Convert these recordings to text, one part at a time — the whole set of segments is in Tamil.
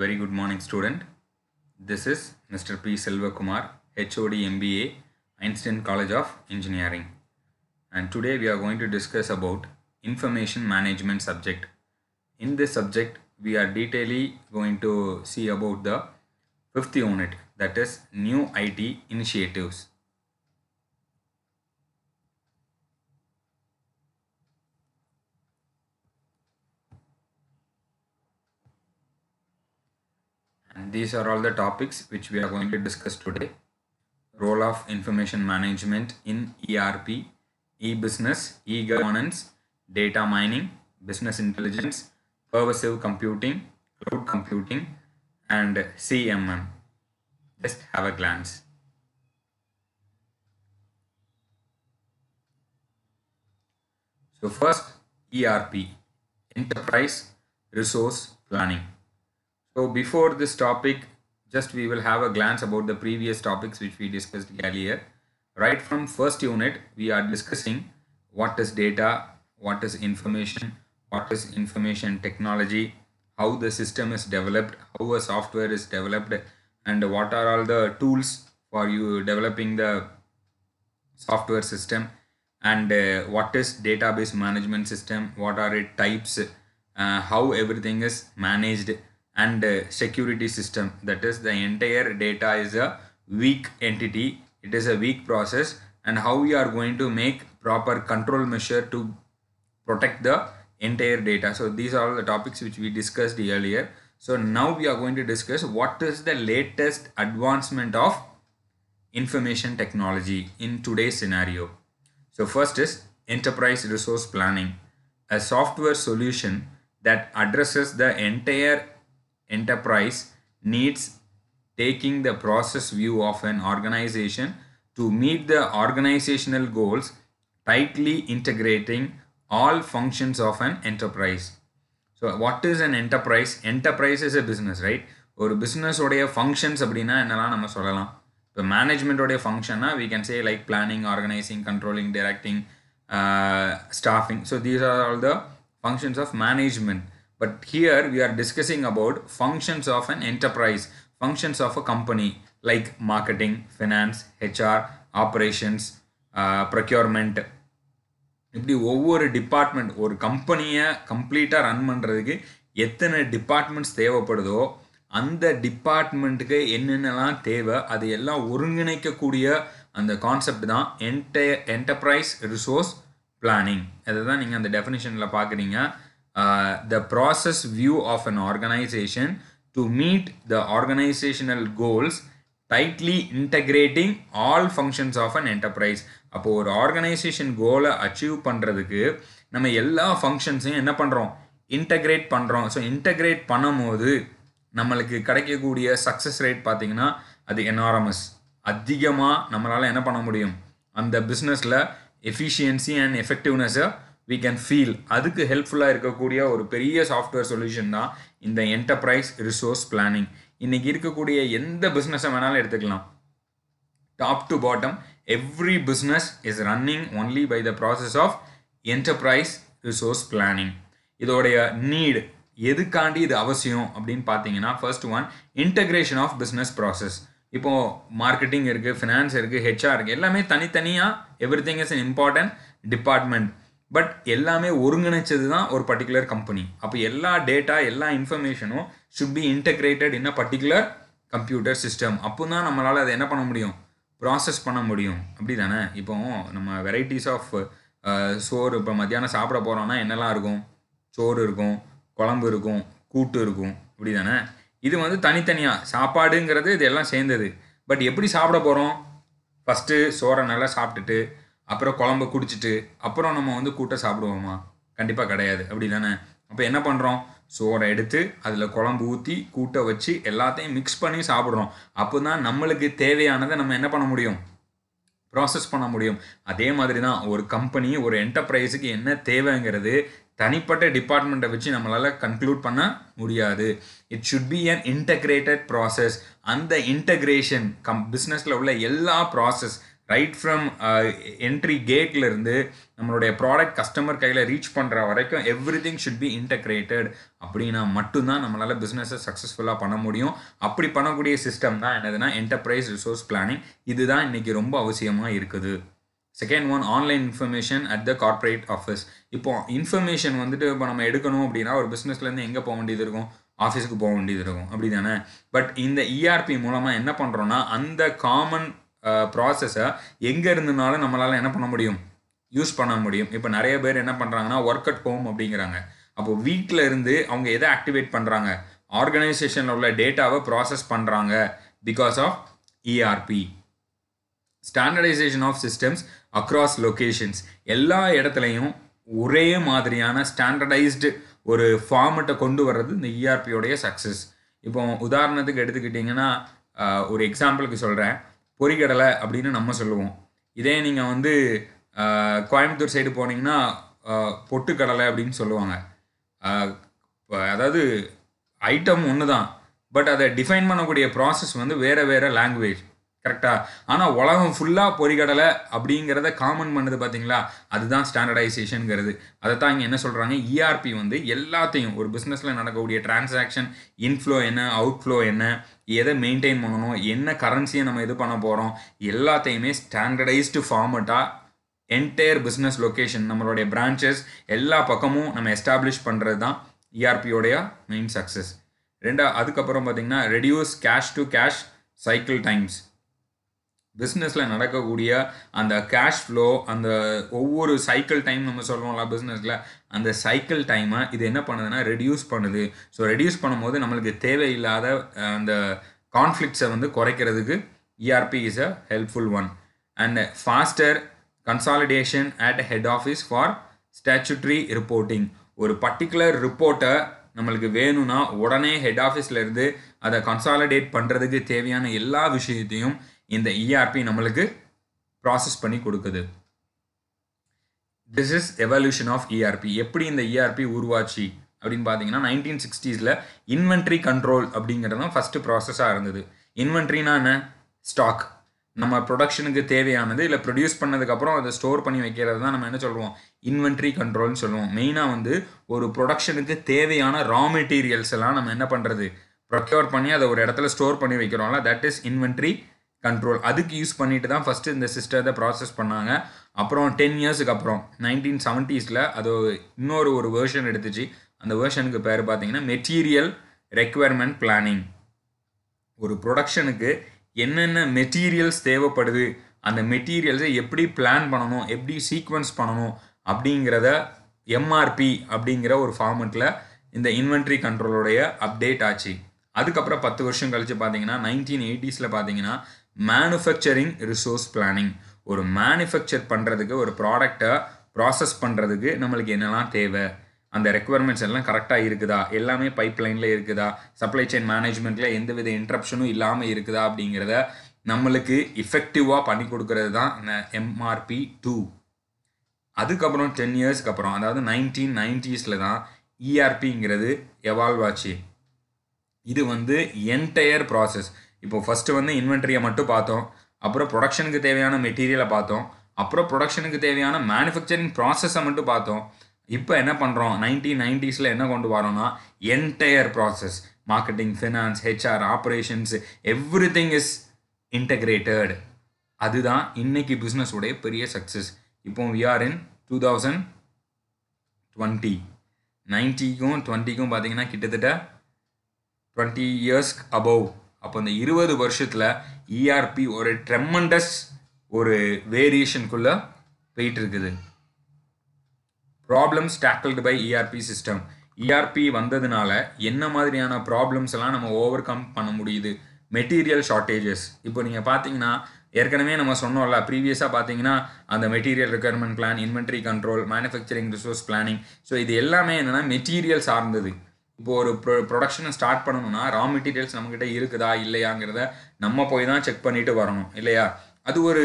Very good morning student. This is Mr. P. Silva Kumar, HOD MBA, Einstein College of Engineering. And today we are going to discuss about information management subject. In this subject, we are detailly going to see about the fifth unit that is new IT initiatives. And these are all the topics which we are going to discuss today. Role of information management in ERP, e-business, e-governance, data mining, business intelligence, pervasive computing, cloud computing, and CMM. Just have a glance. So first, ERP, Enterprise Resource Planning. So before this topic, just we will have a glance about the previous topics which we discussed earlier. Right from first unit, we are discussing what is data, what is information, what is information technology, how the system is developed, how a software is developed, and what are all the tools for you developing the software system, and uh, what is database management system, what are its types, uh, how everything is managed, and uh, security system that is the entire data is a weak entity it is a weak process and how we are going to make proper control measure to protect the entire data so these are the topics which we discussed earlier so now we are going to discuss what is the latest advancement of information technology in today's scenario so first is enterprise resource planning a software solution that addresses the entire enterprise needs taking the process view of an organization to meet the organizational goals tightly integrating all functions of an enterprise so what is an enterprise enterprise is a business right or business odaya functions appadina enala nama solalam The management the function na we can say like planning organizing controlling directing uh, staffing so these are all the functions of management But here we are discussing about functions of an enterprise, functions of a company like marketing, finance, HR, operations procurement இப்படி ஒவ்வொரு டிபார்ட்மெண்ட் ஒரு கம்பெனியை கம்ப்ளீட்டாக ரன் பண்ணுறதுக்கு எத்தனை டிபார்ட்மெண்ட்ஸ் தேவைப்படுதோ அந்த டிபார்ட்மெண்ட்டுக்கு என்னென்னலாம் தேவை அது எல்லாம் ஒருங்கிணைக்கக்கூடிய அந்த கான்செப்ட் தான் என்ட என்டர்ப்ரைஸ் ரிசோர்ஸ் பிளானிங் அதை தான் நீங்கள் அந்த டெஃபினிஷனில் பார்க்குறீங்க uh, the process view of an organization to meet the organizational goals tightly integrating all functions of an enterprise அப்போது ஒரு ஆர்கனைசேஷன் கோலை அச்சீவ் பண்ணுறதுக்கு நம்ம எல்லா ஃபங்க்ஷன்ஸையும் என்ன பண்ணுறோம் இன்டகிரேட் பண்ணுறோம் ஸோ இன்டகிரேட் பண்ணும்போது நம்மளுக்கு கிடைக்கக்கூடிய சக்ஸஸ் ரேட் பார்த்திங்கன்னா அது என்ஆர்எம்எஸ் அதிகமாக நம்மளால் என்ன பண்ண முடியும் அந்த பிஸ்னஸில் எஃபிஷியன்சி அண்ட் எஃபெக்டிவ்னஸை வி கேன் ஃபீல் அதுக்கு ஹெல்ப்ஃபுல்லாக இருக்கக்கூடிய ஒரு பெரிய சாஃப்ட்வேர் சொல்யூஷன் தான் இந்த என்டர்பிரைஸ் ரிசோர்ஸ் பிளானிங் இன்றைக்கி இருக்கக்கூடிய எந்த பிஸ்னஸை வேணாலும் எடுத்துக்கலாம் top to bottom every business is running only by the process of enterprise resource planning இதோடைய நீடு எதுக்காண்டி இது அவசியம் அப்படின்னு பார்த்தீங்கன்னா first one integration of business process இப்போது மார்க்கெட்டிங் இருக்குது ஃபினான்ஸ் இருக்குது ஹெச்ஆர் இருக்குது எல்லாமே தனித்தனியாக everything is in important department but எல்லாமே ஒருங்கிணைச்சது தான் ஒரு பர்டிகுலர் கம்பெனி அப்போ எல்லா டேட்டா எல்லா இன்ஃபர்மேஷனும் should be integrated in a particular computer system அப்போ தான் நம்மளால் அதை என்ன பண்ண முடியும் ப்ராசஸ் பண்ண முடியும் அப்படி தானே இப்போ நம்ம வெரைட்டிஸ் ஆஃப் சோறு இப்போ மத்தியானம் சாப்பிட போகிறோன்னா என்னெல்லாம் இருக்கும் சோறு இருக்கும் குழம்பு இருக்கும் கூட்டு இருக்கும் அப்படி தானே இது வந்து தனித்தனியாக சாப்பாடுங்கிறது இது எல்லாம் சேர்ந்தது பட் எப்படி சாப்பிட போகிறோம் ஃபஸ்ட்டு சோறை நல்லா சாப்பிட்டுட்டு அப்புறம் குழம்பு குடிச்சிட்டு அப்புறம் நம்ம வந்து கூட்ட சாப்பிடுவோமா கண்டிப்பாக கிடையாது அப்படி தானே அப்போ என்ன பண்ணுறோம் சோறை எடுத்து அதில் குழம்பு ஊற்றி கூட்டை வச்சு எல்லாத்தையும் மிக்ஸ் பண்ணி சாப்பிட்றோம் அப்போ தான் நம்மளுக்கு தேவையானதை நம்ம என்ன பண்ண முடியும் ப்ராசஸ் பண்ண முடியும் அதே மாதிரி தான் ஒரு கம்பெனி ஒரு என்டர்பிரைஸுக்கு என்ன தேவைங்கிறது தனிப்பட்ட டிபார்ட்மெண்ட்டை வச்சு நம்மளால் கன்க்ளூட் பண்ண முடியாது it should be an integrated process அந்த இன்டகிரேஷன் கம் பிஸ்னஸில் உள்ள எல்லா ப்ராசஸ் ரைட் ஃப்ரம் என்ட்ரி கேட்லேருந்து நம்மளுடைய ப்ராடக்ட் கஸ்டமர் கையில் ரீச் பண்ணுற வரைக்கும் everything should be integrated அப்படின்னா மட்டும்தான் நம்மளால் பிஸ்னஸை சக்ஸஸ்ஃபுல்லாக பண்ண முடியும் அப்படி பண்ணக்கூடிய சிஸ்டம் தான் என்னதுன்னா என்டர்பிரைஸ் ரிசோர்ஸ் பிளானிங் இதுதான் இன்றைக்கி ரொம்ப அவசியமாக இருக்குது second one online information at the corporate office இப்போ இன்ஃபர்மேஷன் வந்துட்டு இப்போ நம்ம எடுக்கணும் அப்படின்னா ஒரு பிஸ்னஸ்லேருந்து எங்கே போக வேண்டியது இருக்கும் ஆஃபீஸுக்கு போக வேண்டியது இருக்கும் அப்படி தானே பட் இந்த இஆர்பி e மூலமாக என்ன பண்ணுறோன்னா அந்த காமன் ப்ராசஸை எங்கே இருந்தனாலும் நம்மளால் என்ன பண்ண முடியும் யூஸ் பண்ண முடியும் இப்போ நிறைய பேர் என்ன பண்ணுறாங்கன்னா ஒர்க் அட் ஹோம் அப்படிங்கிறாங்க அப்போது வீட்டில் இருந்து அவங்க எதை ஆக்டிவேட் பண்ணுறாங்க ஆர்கனைசேஷனில் உள்ள டேட்டாவை ப்ராசஸ் பண்ணுறாங்க because of ERP standardization of systems across locations எல்லா இடத்துலையும் ஒரே மாதிரியான ஸ்டாண்டர்டைஸ்டு ஒரு ஃபார்மெட்டை கொண்டு வர்றது இந்த இஆர்பியோடைய e சக்ஸஸ் இப்போ உதாரணத்துக்கு எடுத்துக்கிட்டிங்கன்னா ஒரு எக்ஸாம்பிளுக்கு சொல்கிறேன் பொறிகடலை அப்படின்னு நம்ம சொல்லுவோம் இதே நீங்கள் வந்து கோயம்புத்தூர் சைடு போனீங்கன்னா பொட்டுக்கடலை அப்படின்னு சொல்லுவாங்க அதாவது ஐட்டம் ஒன்று தான் பட் அதை டிஃபைன் பண்ணக்கூடிய ப்ராசஸ் வந்து வேறு வேறு லாங்குவேஜ் கரெக்டாக ஆனால் உலகம் ஃபுல்லாக பொறிகடலை அப்படிங்கிறத காமன் பண்ணுது பார்த்தீங்களா அதுதான் ஸ்டாண்டர்டைசேஷனுங்கிறது அதை தான் இங்கே என்ன சொல்கிறாங்க இஆர்பி e வந்து எல்லாத்தையும் ஒரு பிஸ்னஸில் நடக்கக்கூடிய டிரான்சாக்ஷன் இன்ஃப்ளோ என்ன அவுட்ஃப்ளோ என்ன எதை மெயின்டைன் பண்ணணும் என்ன கரன்சியை நம்ம இது பண்ண போகிறோம் எல்லாத்தையுமே ஸ்டாண்டர்டைஸ்டு ஃபார்மெட்டாக என்டையர் பிஸ்னஸ் லொக்கேஷன் நம்மளுடைய பிரான்ச்சஸ் எல்லா பக்கமும் நம்ம எஸ்டாப்ளிஷ் பண்ணுறது தான் இஆர்பியோடைய மெயின் சக்ஸஸ் ரெண்டா அதுக்கப்புறம் பார்த்திங்கன்னா reduce cash to cash cycle times பிஸ்னஸில் நடக்கக்கூடிய அந்த கேஷ் ஃப்ளோ அந்த ஒவ்வொரு சைக்கிள் டைம் நம்ம சொல்லுவோம்ல பிஸ்னஸில் அந்த சைக்கிள் டைமை இது என்ன பண்ணுதுன்னா ரெடியூஸ் பண்ணுது ஸோ ரெடியூஸ் பண்ணும்போது நம்மளுக்கு தேவையில்லாத அந்த கான்ஃப்ளிக்ஸை வந்து குறைக்கிறதுக்கு ERP is a helpful one and faster consolidation at head office for statutory reporting ஒரு பர்டிகுலர் ரிப்போர்ட்டை நம்மளுக்கு வேணும்னா உடனே ஹெட் ஆஃபீஸ்லேருந்து அதை கன்சாலிடேட் பண்ணுறதுக்கு தேவையான எல்லா விஷயத்தையும் இந்த இஆர்பி e நம்மளுக்கு ப்ராசஸ் பண்ணி கொடுக்குது this is evolution of ERP எப்படி இந்த இஆர்பி e உருவாச்சு அப்படின்னு பார்த்தீங்கன்னா நைன்டீன் சிக்ஸ்டீஸில் இன்வென்ட்ரி கண்ட்ரோல் அப்படிங்கிறது தான் ஃபஸ்ட்டு ப்ராசஸாக இருந்தது இன்வென்ட்ரினா என்ன ஸ்டாக் நம்ம ப்ரொடக்ஷனுக்கு தேவையானது இல்லை ப்ரொடியூஸ் பண்ணதுக்கப்புறம் அதை ஸ்டோர் பண்ணி வைக்கிறது தான் நம்ம என்ன சொல்லுவோம் இன்வென்ட்ரி கண்ட்ரோல்னு சொல்லுவோம் மெயினாக வந்து ஒரு ப்ரொடக்ஷனுக்கு தேவையான ரா மெட்டீரியல்ஸ் எல்லாம் நம்ம என்ன பண்ணுறது ப்ரொக்யூர் பண்ணி அதை ஒரு இடத்துல ஸ்டோர் பண்ணி வைக்கிறோம்ல தட் இஸ் இன்வென்ட்ரி கண்ட்ரோல் அதுக்கு யூஸ் பண்ணிட்டு தான் ஃபஸ்ட்டு இந்த சிஸ்டத்தை ப்ராசஸ் பண்ணாங்க அப்புறம் டென் இயர்ஸுக்கு அப்புறம் நைன்டீன் செவன்ட்டீஸில் அது இன்னொரு ஒரு வேர்ஷன் எடுத்துச்சு அந்த வேர்ஷனுக்கு பேர் பார்த்தீங்கன்னா மெட்டீரியல் ரெக்குவயர்மெண்ட் பிளானிங் ஒரு ப்ரொடக்ஷனுக்கு என்னென்ன மெட்டீரியல்ஸ் தேவைப்படுது அந்த மெட்டீரியல்ஸை எப்படி பிளான் பண்ணணும் எப்படி சீக்வன்ஸ் பண்ணணும் அப்படிங்கிறத எம்ஆர்பி அப்படிங்கிற ஒரு ஃபார்மெட்டில் இந்த இன்வென்ட்ரி கண்ட்ரோலோடைய அப்டேட் ஆச்சு அதுக்கப்புறம் பத்து வருஷம் கழித்து பார்த்தீங்கன்னா நைன்டீன் எயிட்டிஸில் பார்த்தீங்கன்னா மேனுஃபேக்சரிங் ரிசோர்ஸ் பிளானிங் ஒரு மேனுஃபேக்சர் பண்ணுறதுக்கு ஒரு ப்ராடக்டை ப்ராசஸ் பண்ணுறதுக்கு நம்மளுக்கு என்னெல்லாம் தேவை அந்த ரெக்குவயர்மெண்ட்ஸ் எல்லாம் கரெக்டாக இருக்குதா எல்லாமே பைப் லைனில் இருக்குதா சப்ளை செயின் மேனேஜ்மெண்ட்டில் எந்த வித இன்ட்ரப்ஷனும் இல்லாமல் இருக்குதா அப்படிங்கிறத நம்மளுக்கு இஃபெக்டிவாக பண்ணி கொடுக்கறது தான் இந்த எம்ஆர்பி டூ அதுக்கப்புறம் டென் இயர்ஸ்க்கு அப்புறம் அதாவது நைன்டீன் நைன்டிஸில் தான் இஆர்பிங்கிறது e எவால்வ் ஆச்சு இது வந்து என்டையர் ப்ராசஸ் இப்போ ஃபஸ்ட்டு வந்து இன்வென்ட்ரியை மட்டும் பார்த்தோம் அப்புறம் ப்ரொடக்ஷனுக்கு தேவையான மெட்டீரியலை பார்த்தோம் அப்புறம் ப்ரொடக்ஷனுக்கு தேவையான மேனுஃபேக்சரிங் ப்ராசஸை மட்டும் பார்த்தோம் இப்போ என்ன பண்ணுறோம் நைன்டீன் நைன்டிஸில் என்ன கொண்டு வரோம்னா entire process marketing finance HR operations everything is integrated அதுதான் இன்னைக்கு பிஸ்னஸோடைய பெரிய சக்ஸஸ் இப்போ we are in two thousand twenty நைன்ட்டிக்கும் டுவெண்ட்டிக்கும் பார்த்தீங்கன்னா கிட்டத்தட்ட டுவெண்ட்டி இயர்ஸ்க்கு அபவ் அப்போ அந்த இருபது வருஷத்தில் இஆர்பி e ஒரு ட்ரெம்மண்டஸ் ஒரு வேரியேஷனுக்குள்ளே போயிட்டு இருக்குது problems tackled by ERP system ERP வந்ததுனால என்ன மாதிரியான ப்ராப்ளம்ஸ் எல்லாம் நம்ம ஓவர் கம் பண்ண முடியுது மெட்டீரியல் ஷார்ட்டேஜஸ் இப்போ நீங்கள் பார்த்தீங்கன்னா ஏற்கனவே நம்ம சொன்னோம்ல ப்ரீவியஸாக பார்த்தீங்கன்னா அந்த material requirement plan inventory control manufacturing resource planning so இது எல்லாமே என்னென்னா மெட்டீரியல் சார்ந்தது இப்போ ஒரு ப்ரொ ப்ரொடக்ஷனை ஸ்டார்ட் பண்ணணும்னா ரா மெட்டீரியல்ஸ் நம்மக்கிட்ட இருக்குதா இல்லையாங்கிறத நம்ம போய் தான் செக் பண்ணிட்டு வரணும் இல்லையா அது ஒரு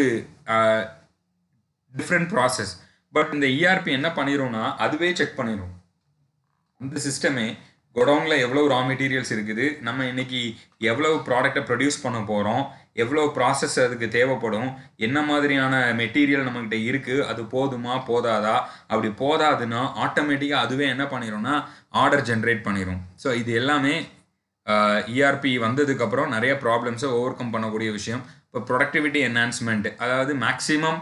டிஃப்ரெண்ட் ப்ராசஸ் பட் இந்த இஆர்பி e என்ன பண்ணிடும்னா அதுவே செக் பண்ணிடும் இந்த சிஸ்டமே குடோனில் எவ்வளோ ரா மெட்டீரியல்ஸ் இருக்குது நம்ம இன்றைக்கி எவ்வளோ ப்ராடக்டை ப்ரொடியூஸ் பண்ண போகிறோம் எவ்வளோ ப்ராசஸ் அதுக்கு தேவைப்படும் என்ன மாதிரியான மெட்டீரியல் நம்மக்கிட்ட இருக்குது அது போதுமா போதாதா அப்படி போதாதுன்னா ஆட்டோமேட்டிக்காக அதுவே என்ன பண்ணிடும்னா ஆர்டர் ஜென்ரேட் பண்ணிடும் ஸோ இது எல்லாமே இஆர்பி e வந்ததுக்கப்புறம் நிறைய ப்ராப்ளம்ஸை ஓவர் கம் பண்ணக்கூடிய விஷயம் இப்போ ப்ரொடக்டிவிட்டி என்ஹான்ஸ்மெண்ட் அதாவது மேக்ஸிமம்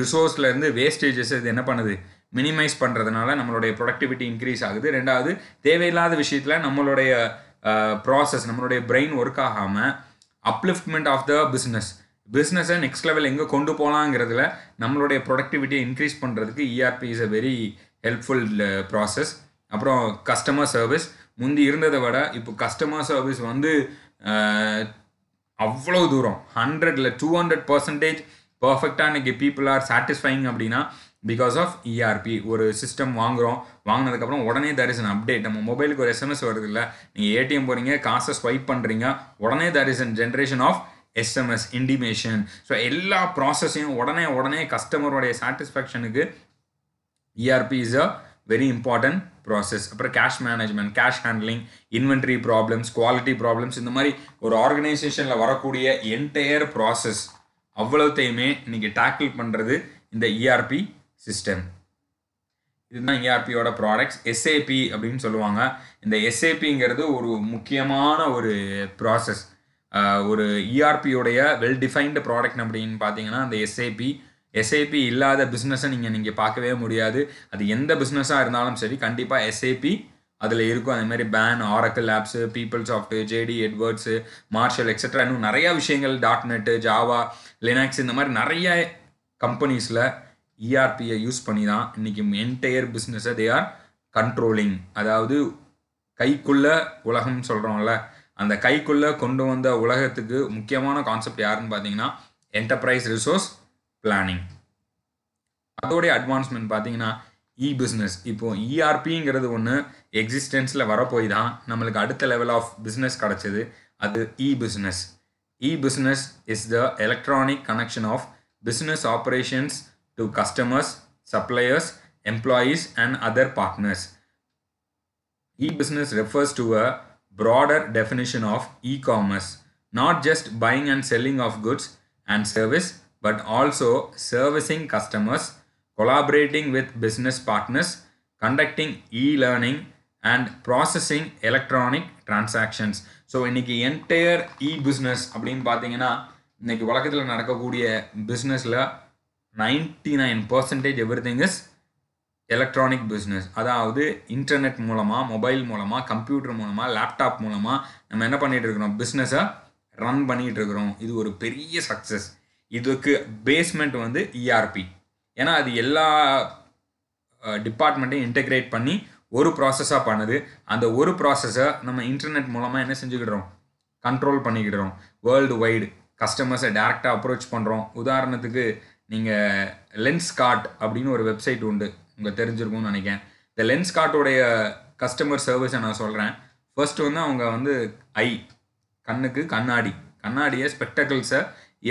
ரிசோர்ஸ்லேருந்து வேஸ்டேஜஸ் இது என்ன பண்ணுது மினிமைஸ் பண்ணுறதுனால நம்மளுடைய ப்ரொடக்டிவிட்டி இன்க்ரீஸ் ஆகுது ரெண்டாவது தேவையில்லாத விஷயத்தில் நம்மளுடைய ப்ராசஸ் நம்மளுடைய பிரெயின் ஒர்க் ஆகாமல் அப்லிஃப்ட்மெண்ட் ஆஃப் த பிஸ்னஸ் பிஸ்னஸை நெக்ஸ்ட் லெவல் எங்கே கொண்டு போகலாங்கிறதுல நம்மளுடைய ப்ரொடக்டிவிட்டியை இன்க்ரீஸ் பண்ணுறதுக்கு ERP is a very helpful process அப்புறம் கஸ்டமர் சர்வீஸ் முந்தி இருந்ததை விட இப்போ கஸ்டமர் சர்வீஸ் வந்து uh, அவ்வளோ தூரம் ஹண்ட்ரடில் டூ ஹண்ட்ரட் பர்சன்டேஜ் பர்ஃபெக்டாக இன்றைக்கி பீப்புள் ஆர் சாட்டிஸ்ஃபைங் அப்படின்னா பிகாஸ் ஆஃப் இஆர்பி ஒரு சிஸ்டம் வாங்குகிறோம் வாங்கினதுக்கப்புறம் உடனே தர் இஸ் அன் அப்டேட் நம்ம மொபைலுக்கு ஒரு எஸ்எம்எஸ் வருது இல்லை நீங்கள் ஏடிஎம் போகிறீங்க காசை ஸ்வைப் பண்ணுறீங்க உடனே there is an generation of SMS intimation so எல்லா ப்ராசஸையும் உடனே உடனே கஸ்டமருடைய சாட்டிஸ்ஃபேக்ஷனுக்கு ERP is a very important process அப்புறம் cash management cash handling inventory problems quality problems இந்த மாதிரி ஒரு ஆர்கனைசேஷனில் வரக்கூடிய என்டையர் ப்ராசஸ் அவ்வளோத்தையுமே இன்றைக்கி டேக்கிள் பண்ணுறது இந்த இஆர்பி e சிஸ்டம் இதுதான் ஏஆர்பியோட ப்ராடக்ட்ஸ் எஸ்ஏபி அப்படின்னு சொல்லுவாங்க இந்த எஸ்ஏபிங்கிறது ஒரு முக்கியமான ஒரு ப்ராசஸ் ஒரு இஆர்பியோடைய வெல் டிஃபைன்டு ப்ராடக்ட் அப்படின்னு பார்த்தீங்கன்னா அந்த எஸ்ஏபி எஸ்ஐபி இல்லாத பிஸ்னஸை நீங்கள் நீங்கள் பார்க்கவே முடியாது அது எந்த பிஸ்னஸாக இருந்தாலும் சரி கண்டிப்பாக எஸ்ஐபி அதில் இருக்கும் அந்த மாதிரி Baan Oracle apps PeopleSoft JD Edwards Marshal extra இன்னும் நிறையா விஷயங்கள் டாட் நெட்டு ஜாவா லினாக்ஸ் இந்த மாதிரி நிறைய கம்பெனிஸில் இஆர்பியை யூஸ் பண்ணி தான் இன்றைக்கி என்டையர் பிஸ்னஸை தே ஆர் கண்ட்ரோலிங் அதாவது கைக்குள்ள உலகம்னு சொல்கிறோம்ல அந்த கைக்குள்ளே கொண்டு வந்த உலகத்துக்கு முக்கியமான கான்செப்ட் யாருன்னு பார்த்தீங்கன்னா என்டர்பிரைஸ் ரிசோர்ஸ் பிளானிங் அதோடைய அட்வான்ஸ்மெண்ட் பார்த்தீங்கன்னா இ பிஸ்னஸ் இப்போது இஆர்பிங்கிறது e ஒன்று எக்ஸிஸ்டன்ஸில் வரப்போய் தான் நம்மளுக்கு அடுத்த லெவல் ஆஃப் பிஸ்னஸ் கிடச்சிது அது e business e business is the electronic connection of business operations to customers, suppliers, employees and other partners. E-business refers to a broader definition of e-commerce, not just buying and selling of goods and service, but also servicing customers, collaborating with business partners, conducting e-learning and processing electronic transactions. So இன்றைக்கி என்டையர் இ பிஸ்னஸ் அப்படின்னு பார்த்தீங்கன்னா இன்றைக்கி உலகத்தில் business பிஸ்னஸில் nine percentage everything is electronic business அதாவது இன்டர்நெட் மூலமாக மொபைல் மூலமாக கம்ப்யூட்டர் மூலமாக லேப்டாப் மூலமாக நம்ம என்ன பண்ணிகிட்டு இருக்கிறோம் பிஸ்னஸை ரன் பண்ணிகிட்டு இருக்கிறோம் இது ஒரு பெரிய சக்ஸஸ் இதுக்கு பேஸ்மெண்ட் வந்து இஆர்பி e ஏன்னா அது எல்லா டிபார்ட்மெண்ட்டையும் இன்டெகிரேட் பண்ணி ஒரு ப்ராசஸாக பண்ணுது அந்த ஒரு ப்ராசஸை நம்ம இன்டர்நெட் மூலமாக என்ன செஞ்சுக்கிடுறோம் கண்ட்ரோல் பண்ணிக்கிடுறோம் வேர்ல்டு வைடு கஸ்டமர்ஸை டேரெக்டாக அப்ரோச் பண்ணுறோம் உதாரணத்துக்கு நீங்கள் லென்ஸ் கார்ட் அப்படின்னு ஒரு வெப்சைட் உண்டு உங்கள் தெரிஞ்சிருக்கும்னு நினைக்கிறேன் இந்த லென்ஸ் கார்ட்டோடைய கஸ்டமர் சர்வீஸை நான் சொல்கிறேன் ஃபர்ஸ்ட் வந்து அவங்க வந்து ஐ கண்ணுக்கு கண்ணாடி கண்ணாடியை ஸ்பெக்டக்கிள்ஸை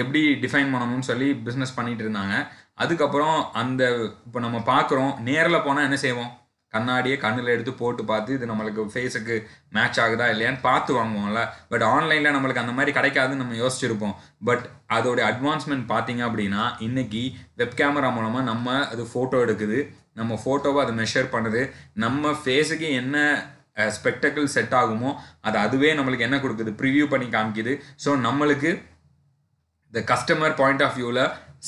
எப்படி டிஃபைன் பண்ணணும்னு சொல்லி பிஸ்னஸ் பண்ணிகிட்டு இருந்தாங்க அதுக்கப்புறம் அந்த இப்போ நம்ம பார்க்குறோம் நேரில் போனால் என்ன செய்வோம் கண்ணாடியே கண்ணில் எடுத்து போட்டு பார்த்து இது நம்மளுக்கு ஃபேஸுக்கு மேட்ச் ஆகுதா இல்லையான்னு பார்த்து வாங்குவோம்ல பட் ஆன்லைனில் நம்மளுக்கு அந்த மாதிரி கிடைக்காதுன்னு நம்ம யோசிச்சிருப்போம் பட் அதோடைய அட்வான்ஸ்மெண்ட் பார்த்தீங்க அப்படின்னா இன்றைக்கி வெப் கேமரா மூலமாக நம்ம அது ஃபோட்டோ எடுக்குது நம்ம ஃபோட்டோவை அது மெஷர் பண்ணுது நம்ம ஃபேஸுக்கு என்ன ஸ்பெக்டக்கிள் செட் ஆகுமோ அது அதுவே நம்மளுக்கு என்ன கொடுக்குது ப்ரிவியூ பண்ணி காமிக்குது ஸோ நம்மளுக்கு இந்த கஸ்டமர் பாயிண்ட் ஆஃப் வியூவில்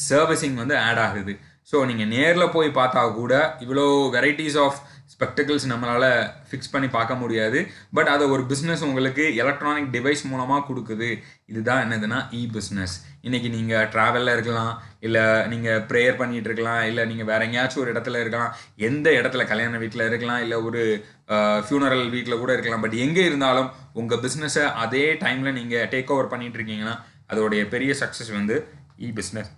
சர்வீசிங் வந்து ஆட் ஆகுது ஸோ நீங்கள் நேரில் போய் பார்த்தா கூட இவ்வளோ வெரைட்டிஸ் ஆஃப் ஸ்பெக்டக்கிள்ஸ் நம்மளால் ஃபிக்ஸ் பண்ணி பார்க்க முடியாது பட் அதை ஒரு பிஸ்னஸ் உங்களுக்கு எலக்ட்ரானிக் டிவைஸ் மூலமாக கொடுக்குது இதுதான் என்னதுன்னா இ பிஸ்னஸ் இன்றைக்கி நீங்கள் ட்ராவலில் இருக்கலாம் இல்லை நீங்கள் ப்ரேயர் பண்ணிகிட்டு இருக்கலாம் இல்லை நீங்கள் வேறு எங்கேயாச்சும் ஒரு இடத்துல இருக்கலாம் எந்த இடத்துல கல்யாண வீட்டில் இருக்கலாம் இல்லை ஒரு ஃபியூனரல் வீட்டில் கூட இருக்கலாம் பட் எங்கே இருந்தாலும் உங்கள் பிஸ்னஸை அதே டைமில் நீங்கள் டேக் ஓவர் பண்ணிகிட்டு இருக்கீங்கன்னா அதோடைய பெரிய சக்ஸஸ் வந்து இ பிஸ்னஸ்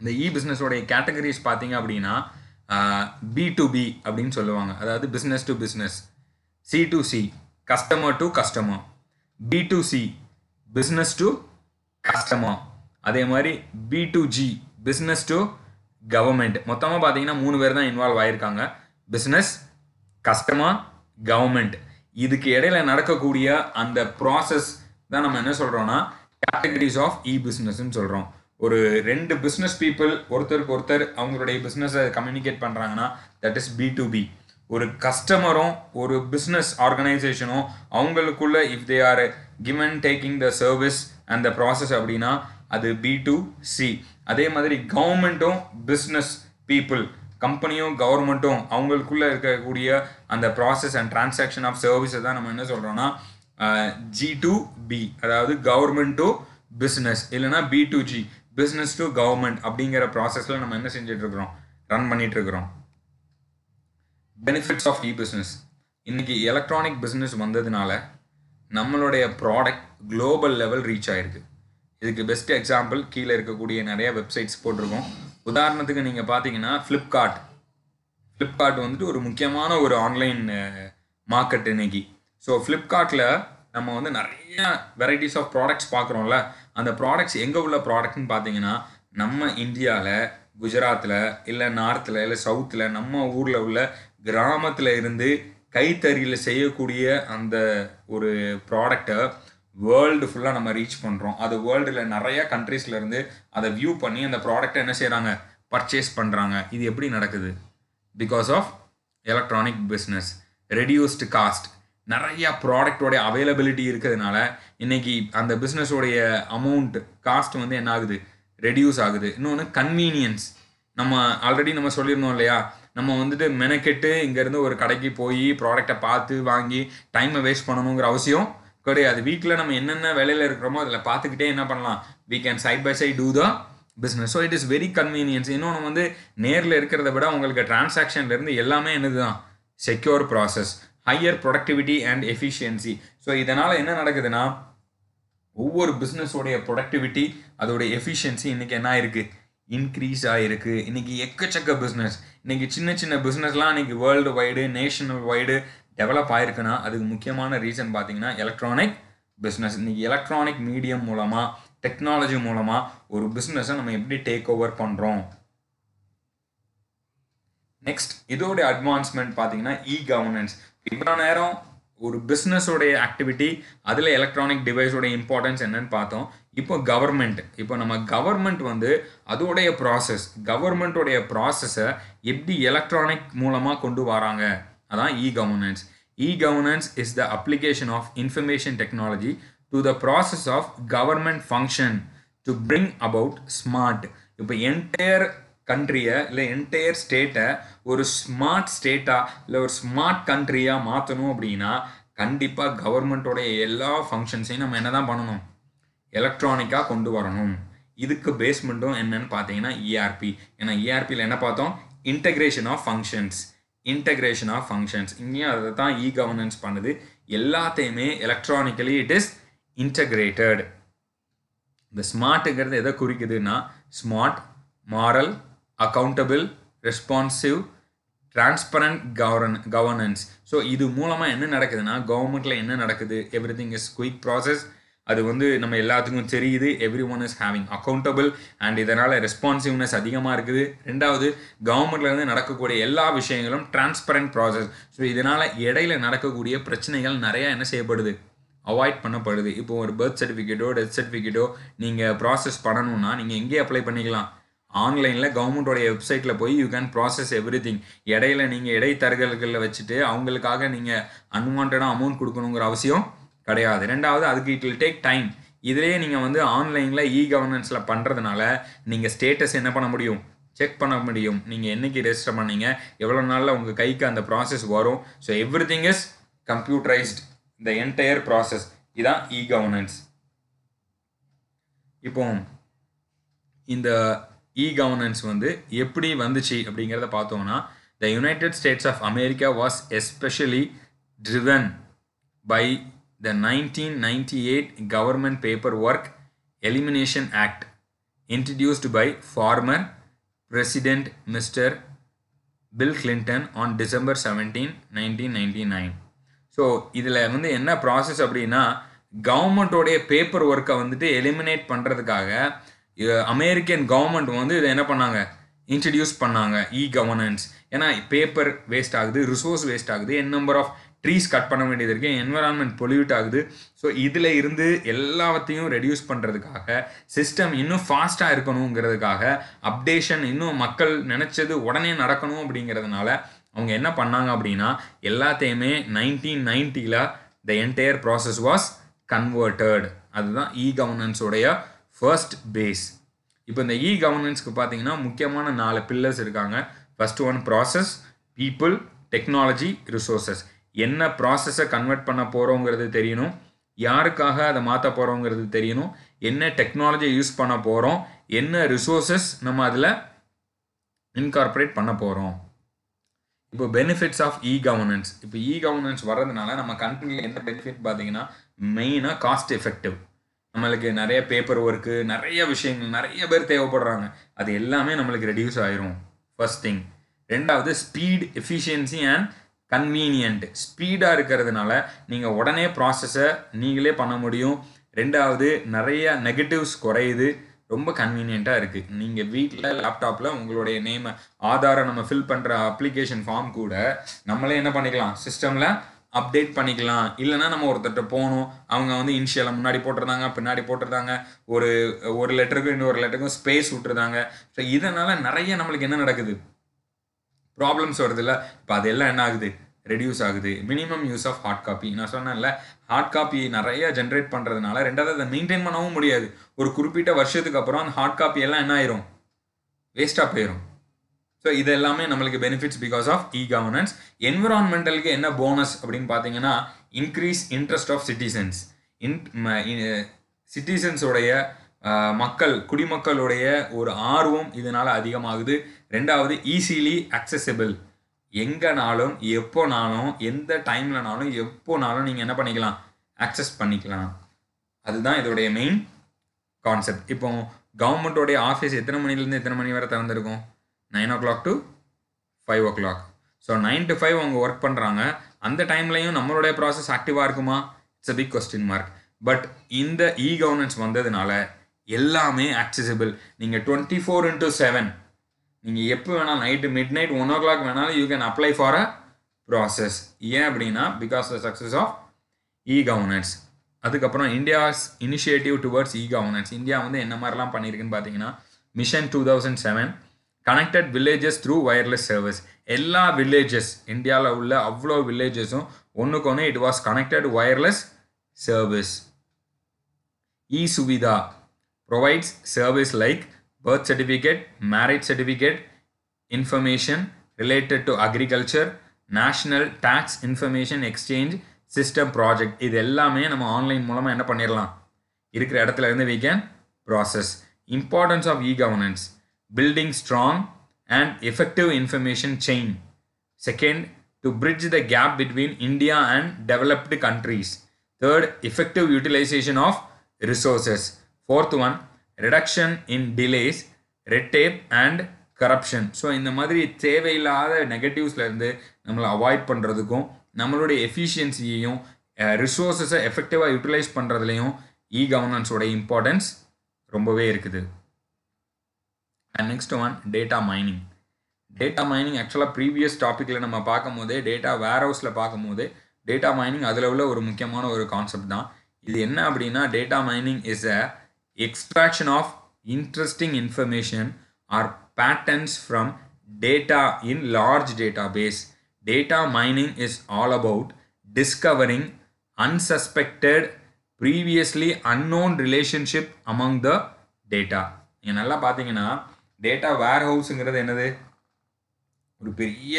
இந்த இ பிஸ்னஸோடைய கேட்டகரிஸ் பார்த்தீங்க அப்படின்னா பி டு பி அப்படின்னு சொல்லுவாங்க அதாவது business to business C to C customer to customer B to C business to customer அதே மாதிரி B to G business to government மொத்தமாக பார்த்தீங்கன்னா மூணு பேர் தான் இன்வால்வ் ஆகியிருக்காங்க பிஸ்னஸ் கஸ்டமர் கவர்மெண்ட் இதுக்கு இடையில நடக்கக்கூடிய அந்த ப்ராசஸ் தான் நம்ம என்ன சொல்கிறோன்னா கேட்டகரிஸ் ஆஃப் இ பிஸ்னஸ்ன்னு சொல்கிறோம் ஒரு ரெண்டு பிஸ்னஸ் பீப்புள் ஒருத்தருக்கு ஒருத்தர் அவங்களுடைய பிஸ்னஸை கம்யூனிகேட் பண்ணுறாங்கன்னா that is B to B ஒரு கஸ்டமரும் ஒரு பிஸ்னஸ் ஆர்கனைசேஷனும் அவங்களுக்குள்ள if they are given taking the service and the process அப்படின்னா அது பி டு சி அதே மாதிரி கவர்மெண்ட்டும் பிஸ்னஸ் பீப்புள் கம்பெனியும் கவர்மெண்ட்டும் அவங்களுக்குள்ளே இருக்கக்கூடிய அந்த ப்ராசஸ் அண்ட் டிரான்சாக்ஷன் ஆஃப் சர்வீஸை தான் நம்ம என்ன சொல்கிறோன்னா ஜி டு பி அதாவது கவர்மெண்ட் டு பிஸ்னஸ் இல்லைனா B to G business to government அப்படிங்கிற ப்ராசஸில் நம்ம என்ன இருக்கிறோம் ரன் இருக்கிறோம் பெனிஃபிட்ஸ் ஆஃப் இ பிஸ்னஸ் இன்றைக்கி எலக்ட்ரானிக் பிஸ்னஸ் வந்ததுனால நம்மளுடைய ப்ராடக்ட் குளோபல் லெவல் ரீச் ஆயிருக்கு இதுக்கு பெஸ்ட் எக்ஸாம்பிள் கீழே இருக்கக்கூடிய நிறைய வெப்சைட்ஸ் போட்டிருக்கோம் உதாரணத்துக்கு நீங்கள் பார்த்தீங்கன்னா ஃப்ளிப்கார்ட் ஃப்ளிப்கார்ட் வந்துட்டு ஒரு முக்கியமான ஒரு ஆன்லைன் மார்க்கெட் இன்னைக்கு ஸோ ஃப்ளிப்கார்ட்டில் நம்ம வந்து நிறைய வெரைட்டிஸ் ஆஃப் ப்ராடக்ட்ஸ் பார்க்குறோம்ல அந்த ப்ராடக்ட்ஸ் எங்கே உள்ள ப்ராடக்ட்னு பார்த்தீங்கன்னா நம்ம இந்தியாவில் குஜராத்தில் இல்லை நார்த்தில் இல்லை சவுத்தில் நம்ம ஊரில் உள்ள கிராமத்தில் இருந்து கைத்தறியில் செய்யக்கூடிய அந்த ஒரு ப்ராடக்டை வேர்ல்டு ஃபுல்லாக நம்ம ரீச் பண்ணுறோம் அது வேர்ல்டில் நிறையா கண்ட்ரீஸ்லேருந்து அதை வியூ பண்ணி அந்த ப்ராடக்டை என்ன செய்கிறாங்க பர்ச்சேஸ் பண்ணுறாங்க இது எப்படி நடக்குது because of electronic business reduced cost நிறையா ப்ராடக்டோடைய அவைலபிலிட்டி இருக்கிறதுனால இன்றைக்கி அந்த பிஸ்னஸோடைய அமௌண்ட் காஸ்ட் வந்து என்ன ஆகுது ரெடியூஸ் ஆகுது இன்னொன்று கன்வீனியன்ஸ் நம்ம ஆல்ரெடி நம்ம சொல்லியிருந்தோம் இல்லையா நம்ம வந்துட்டு மெனக்கெட்டு இங்கேருந்து ஒரு கடைக்கு போய் ப்ராடக்டை பார்த்து வாங்கி டைமை வேஸ்ட் பண்ணணுங்கிற அவசியம் கிடையாது வீட்டில் நம்ம என்னென்ன வேலையில் இருக்கிறோமோ அதில் பார்த்துக்கிட்டே என்ன பண்ணலாம் we can side by side do the business so it is very convenience இன்னொன்று வந்து நேரில் இருக்கிறத விட உங்களுக்கு டிரான்சாக்ஷன்லேருந்து எல்லாமே என்னது தான் secure process higher productivity and efficiency so இதனால் என்ன நடக்குதுன்னா ஒவ்வொரு பிஸ்னஸோடைய ப்ரொடக்டிவிட்டி அதோடைய எஃபிஷியன்சி இன்றைக்கி என்ன ஆயிருக்கு இன்க்ரீஸ் ஆகிருக்கு இன்றைக்கி எக்கச்சக்க பிஸ்னஸ் இன்றைக்கி சின்ன சின்ன பிஸ்னஸ்லாம் இன்றைக்கி world wide national wide develop ஆகிருக்குன்னா அதுக்கு முக்கியமான ரீசன் பார்த்தீங்கன்னா எலக்ட்ரானிக் பிஸ்னஸ் இன்றைக்கி எலக்ட்ரானிக் மீடியம் மூலமாக டெக்னாலஜி மூலமாக ஒரு பிஸ்னஸை நம்ம எப்படி டேக் ஓவர் பண்ணுறோம் நெக்ஸ்ட் இதோடைய அட்வான்ஸ்மெண்ட் பார்த்தீங்கன்னா இ கவர்னன்ஸ் இவ்வளோ நேரம் ஒரு பிஸ்னஸோடைய ஆக்டிவிட்டி அதில் எலக்ட்ரானிக் டிவைஸோட இம்பார்ட்டன்ஸ் என்னன்னு பார்த்தோம் இப்போ கவர்மெண்ட் இப்போ நம்ம கவர்மெண்ட் வந்து அதோடைய ப்ராசஸ் கவர்மெண்ட்டோடைய ப்ராசஸை எப்படி எலக்ட்ரானிக் மூலமாக கொண்டு வராங்க அதான் e governance e governance is the application of information technology to the process of government function to bring about smart இப்போ என்டையர் கண்ட்ரியை இல்லை என்டையர் ஸ்டேட்டை ஒரு ஸ்மார்ட் ஸ்டேட்டாக இல்லை ஒரு ஸ்மார்ட் கண்ட்ரியாக மாற்றணும் அப்படின்னா கண்டிப்பாக கவர்மெண்ட்டோடைய எல்லா ஃபங்க்ஷன்ஸையும் நம்ம என்ன தான் பண்ணணும் எலக்ட்ரானிக்காக கொண்டு வரணும் இதுக்கு பேஸ்மெண்ட்டும் என்னென்னு பார்த்தீங்கன்னா இஆர்பி e ஏன்னா இஆர்பியில் e என்ன பார்த்தோம் integration of functions integration of functions இங்கேயும் அதை தான் இ கவர்னன்ஸ் பண்ணுது எல்லாத்தையுமே எலக்ட்ரானிக்கலி இட் இஸ் இன்டகிரேட்டட் இந்த ஸ்மார்ட்டுங்கிறது எதை குறிக்குதுன்னா smart moral accountable responsive transparent govern governance so இது மூலமாக என்ன நடக்குதுன்னா கவர்மெண்ட்டில் என்ன நடக்குது everything is quick process அது வந்து நம்ம எல்லாத்துக்கும் தெரியுது everyone is having accountable and இதனால் ரெஸ்பான்சிவ்னஸ் அதிகமாக இருக்குது ரெண்டாவது கவர்மெண்ட்லேருந்து நடக்கக்கூடிய எல்லா விஷயங்களும் ட்ரான்ஸ்பரண்ட் ப்ராசஸ் ஸோ இதனால் இடையில நடக்கக்கூடிய பிரச்சனைகள் நிறையா என்ன செய்யப்படுது அவாய்ட் பண்ணப்படுது இப்போ ஒரு பர்த் சர்டிஃபிகேட்டோ டெத் சர்டிஃபிகேட்டோ நீங்கள் ப்ராசஸ் பண்ணணும்னா நீங்கள் எங்கேயே அப்ளை பண்ணிக்கலாம் ஆன்லைனில் கவர்மெண்டோடைய வெப்சைட்டில் போய் you can process everything இடையில நீங்கள் இடைத்தரகர்களில் வச்சுட்டு அவங்களுக்காக நீங்கள் அன்வான்டாக அமௌண்ட் கொடுக்கணுங்கிற அவசியம் கிடையாது ரெண்டாவது அதுக்கு இட் வில் டேக் டைம் இதிலேயே நீங்கள் வந்து ஆன்லைனில் இ கவர்னன்ஸில் பண்ணுறதுனால நீங்கள் ஸ்டேட்டஸ் என்ன பண்ண முடியும் செக் பண்ண முடியும் நீங்கள் என்றைக்கு ரெஜிஸ்டர் பண்ணீங்க எவ்வளோ நாளில் உங்கள் கைக்கு அந்த ப்ராசஸ் வரும் so everything is computerized இந்த என்டையர் ப்ராசஸ் இதுதான் இ கவர்னன்ஸ் இப்போ இந்த இ கவர்னன்ஸ் வந்து எப்படி வந்துச்சு அப்படிங்கிறத பார்த்தோம்னா the United States of America was especially driven by the nineteen ninety eight government paperwork elimination act introduced by former president mister Bill Clinton on December seventeen nineteen ninety nine so இதில் வந்து என்ன ப்ராசஸ் அப்படின்னா கவர்மெண்ட்டோடைய பேப்பர் ஒர்க்கை வந்துட்டு எலிமினேட் பண்ணுறதுக்காக அமெரிக்கன் கவர்மெண்ட் வந்து இதை என்ன பண்ணாங்க இன்ட்ரடியூஸ் பண்ணாங்க இ கவர்னன்ஸ் ஏன்னா பேப்பர் வேஸ்ட் ஆகுது ரிசோர்ஸ் வேஸ்ட் ஆகுது n number of trees cut பண்ண வேண்டியது இருக்கு என்வரான்மெண்ட் பொல்யூட் ஆகுது ஸோ இதில் இருந்து எல்லாத்தையும் ரெடியூஸ் பண்ணுறதுக்காக சிஸ்டம் இன்னும் ஃபாஸ்ட்டாக இருக்கணுங்கிறதுக்காக அப்டேஷன் இன்னும் மக்கள் நினச்சது உடனே நடக்கணும் அப்படிங்கிறதுனால அவங்க என்ன பண்ணாங்க அப்படின்னா எல்லாத்தையுமே நைன்டீன் நைன்ட்டியில் the entire process was converted அதுதான் இ கவர்னன்ஸோடைய ஃபர்ஸ்ட் பேஸ் இப்போ இந்த இ கவர்னன்ஸ்க்கு பார்த்தீங்கன்னா முக்கியமான நாலு பில்லர்ஸ் இருக்காங்க first one process people technology resources என்ன ப்ராசஸை கன்வெர்ட் பண்ண போகிறோங்கிறது தெரியணும் யாருக்காக அதை மாற்ற போகிறோங்கிறது தெரியணும் என்ன டெக்னாலஜியை யூஸ் பண்ண போகிறோம் என்ன ரிசோர்ஸஸ் நம்ம அதில் இன்கார்பரேட் பண்ண போகிறோம் இப்போ பெனிஃபிட்ஸ் ஆஃப் இ கவர்னன்ஸ் இப்போ இ கவர்னன்ஸ் வர்றதுனால நம்ம கண்ட்ரியில் என்ன பெனிஃபிட் பார்த்தீங்கன்னா மெயினாக காஸ்ட் எஃபெக்டிவ் நம்மளுக்கு நிறைய பேப்பர் ஒர்க்கு நிறைய விஷயங்கள் நிறைய பேர் தேவைப்படுறாங்க அது எல்லாமே நம்மளுக்கு ரெடியூஸ் ஆயிரும் ஃபர்ஸ்ட் திங் ரெண்டாவது ஸ்பீட் எஃபிஷியன்சி அண்ட் கன்வீனியன்ட் ஸ்பீடாக இருக்கிறதுனால நீங்கள் உடனே ப்ராசஸை நீங்களே பண்ண முடியும் ரெண்டாவது நிறைய நெகட்டிவ்ஸ் குறையுது ரொம்ப கன்வீனியண்ட்டாக இருக்குது நீங்கள் வீட்டில் லேப்டாப்பில் உங்களுடைய நேமை ஆதாரம் நம்ம ஃபில் பண்ணுற அப்ளிகேஷன் ஃபார்ம் கூட நம்மளே என்ன பண்ணிக்கலாம் சிஸ்டமில் அப்டேட் பண்ணிக்கலாம் இல்லைனா நம்ம ஒருத்தர்கிட்ட போகணும் அவங்க வந்து இன்ஷியலை முன்னாடி போட்டிருந்தாங்க பின்னாடி போட்டிருந்தாங்க ஒரு ஒரு லெட்டருக்கும் இன்னொரு லெட்டருக்கும் ஸ்பேஸ் விட்டுருந்தாங்க ஸோ இதனால் நிறைய நம்மளுக்கு என்ன நடக்குது ப்ராப்ளம்ஸ் வருதுல்ல இப்போ அதெல்லாம் என்ன ஆகுது ரெடியூஸ் ஆகுது minimum use of hard copy நான் சொன்னேன்ல ஹார்ட் காப்பி நிறைய ஜென்ரேட் பண்ணுறதுனால ரெண்டாவது அதை மெயின்டைன் பண்ணவும் முடியாது ஒரு குறிப்பிட்ட வருஷத்துக்கு அப்புறம் அந்த ஹார்ட் காப்பி எல்லாம் என்ன ஆயிரும் வேஸ்ட்டாக போயிடும் ஸோ இது எல்லாமே நம்மளுக்கு benefits because of e governance என்விரான்மெண்டலுக்கு என்ன போனஸ் அப்படின்னு பார்த்தீங்கன்னா increase interest of citizens in சிட்டிசன்ஸோடைய மக்கள் குடிமக்களுடைய ஒரு ஆர்வம் இதனால் அதிகமாகுது ரெண்டாவது ஈஸிலி அக்சசபிள் எங்கேனாலும் எப்போனாலும் எந்த டைம்லனாலும் எப்போனாலும் நீங்கள் என்ன பண்ணிக்கலாம் ஆக்சஸ் பண்ணிக்கலாம் அதுதான் இதோடைய மெயின் கான்செப்ட் இப்போது கவர்மெண்ட்டோடைய ஆஃபீஸ் எத்தனை மணிலேருந்து எத்தனை மணி வரை திறந்துருக்கும் nine o'clock to five o'clock so nine to five அவங்க ஒர்க் பண்ணுறாங்க அந்த டைம்லையும் நம்மளுடைய ப்ராசஸ் ஆக்டிவாக இருக்குமா it's a big question mark but இந்த இ கவர்னன்ஸ் வந்ததுனால எல்லாமே ஆக்சசிபிள் நீங்கள் டுவெண்ட்டி ஃபோர் இன்ட்டு செவன் நீங்கள் எப்போ வேணாலும் night midnight one o'clock வேணாலும் you can apply for a process ஏன் அப்படின்னா because the success of e governance அதுக்கப்புறம் India's initiative towards e governance India வந்து என்ன மாதிரிலாம் பண்ணியிருக்குன்னு பார்த்தீங்கன்னா mission two thousand seven connected villages through wireless service எல்லா வில்லேஜஸ் இந்தியாவில் உள்ள அவ்வளோ வில்லேஜஸும் ஒன்றுக்கு it was connected wireless service e Suvidha provides service like birth certificate marriage certificate information related to agriculture national tax information exchange system project இது எல்லாமே நம்ம ஆன்லைன் மூலமாக என்ன பண்ணிடலாம் இருக்கிற இடத்துல இருந்து we can process importance of e governance building strong and effective information chain. Second, to bridge the gap between India and developed countries. Third, effective utilization of resources. Fourth one, reduction in delays, red tape and corruption so இந்த மாதிரி தேவையில்லாத நெகட்டிவ்ஸ்லேருந்து நம்மளை அவாய்ட் பண்ணுறதுக்கும் நம்மளுடைய எஃபிஷியன்சியையும் ரிசோர்ஸஸை எஃபெக்டிவாக யூட்டிலைஸ் பண்ணுறதுலையும் இ கவர்னன்ஸோட இம்பார்ட்டன்ஸ் ரொம்பவே இருக்குது and next one data mining data mining ஆக்சுவலாக ப்ரீவியஸ் டாப்பிக்கில் நம்ம பார்க்கும் போதே டேட்டா வேர் ஹவுஸில் பார்க்கும் போது டேட்டா மைனிங் அதில் உள்ள ஒரு முக்கியமான ஒரு கான்செப்ட் தான் இது என்ன அப்படின்னா data mining is a extraction of interesting information or patterns from data in large database data mining is all about discovering unsuspected previously unknown relationship among the data நீங்கள் நல்லா பார்த்தீங்கன்னா டேட்டா வேர் ஹவுஸுங்கிறது என்னது ஒரு பெரிய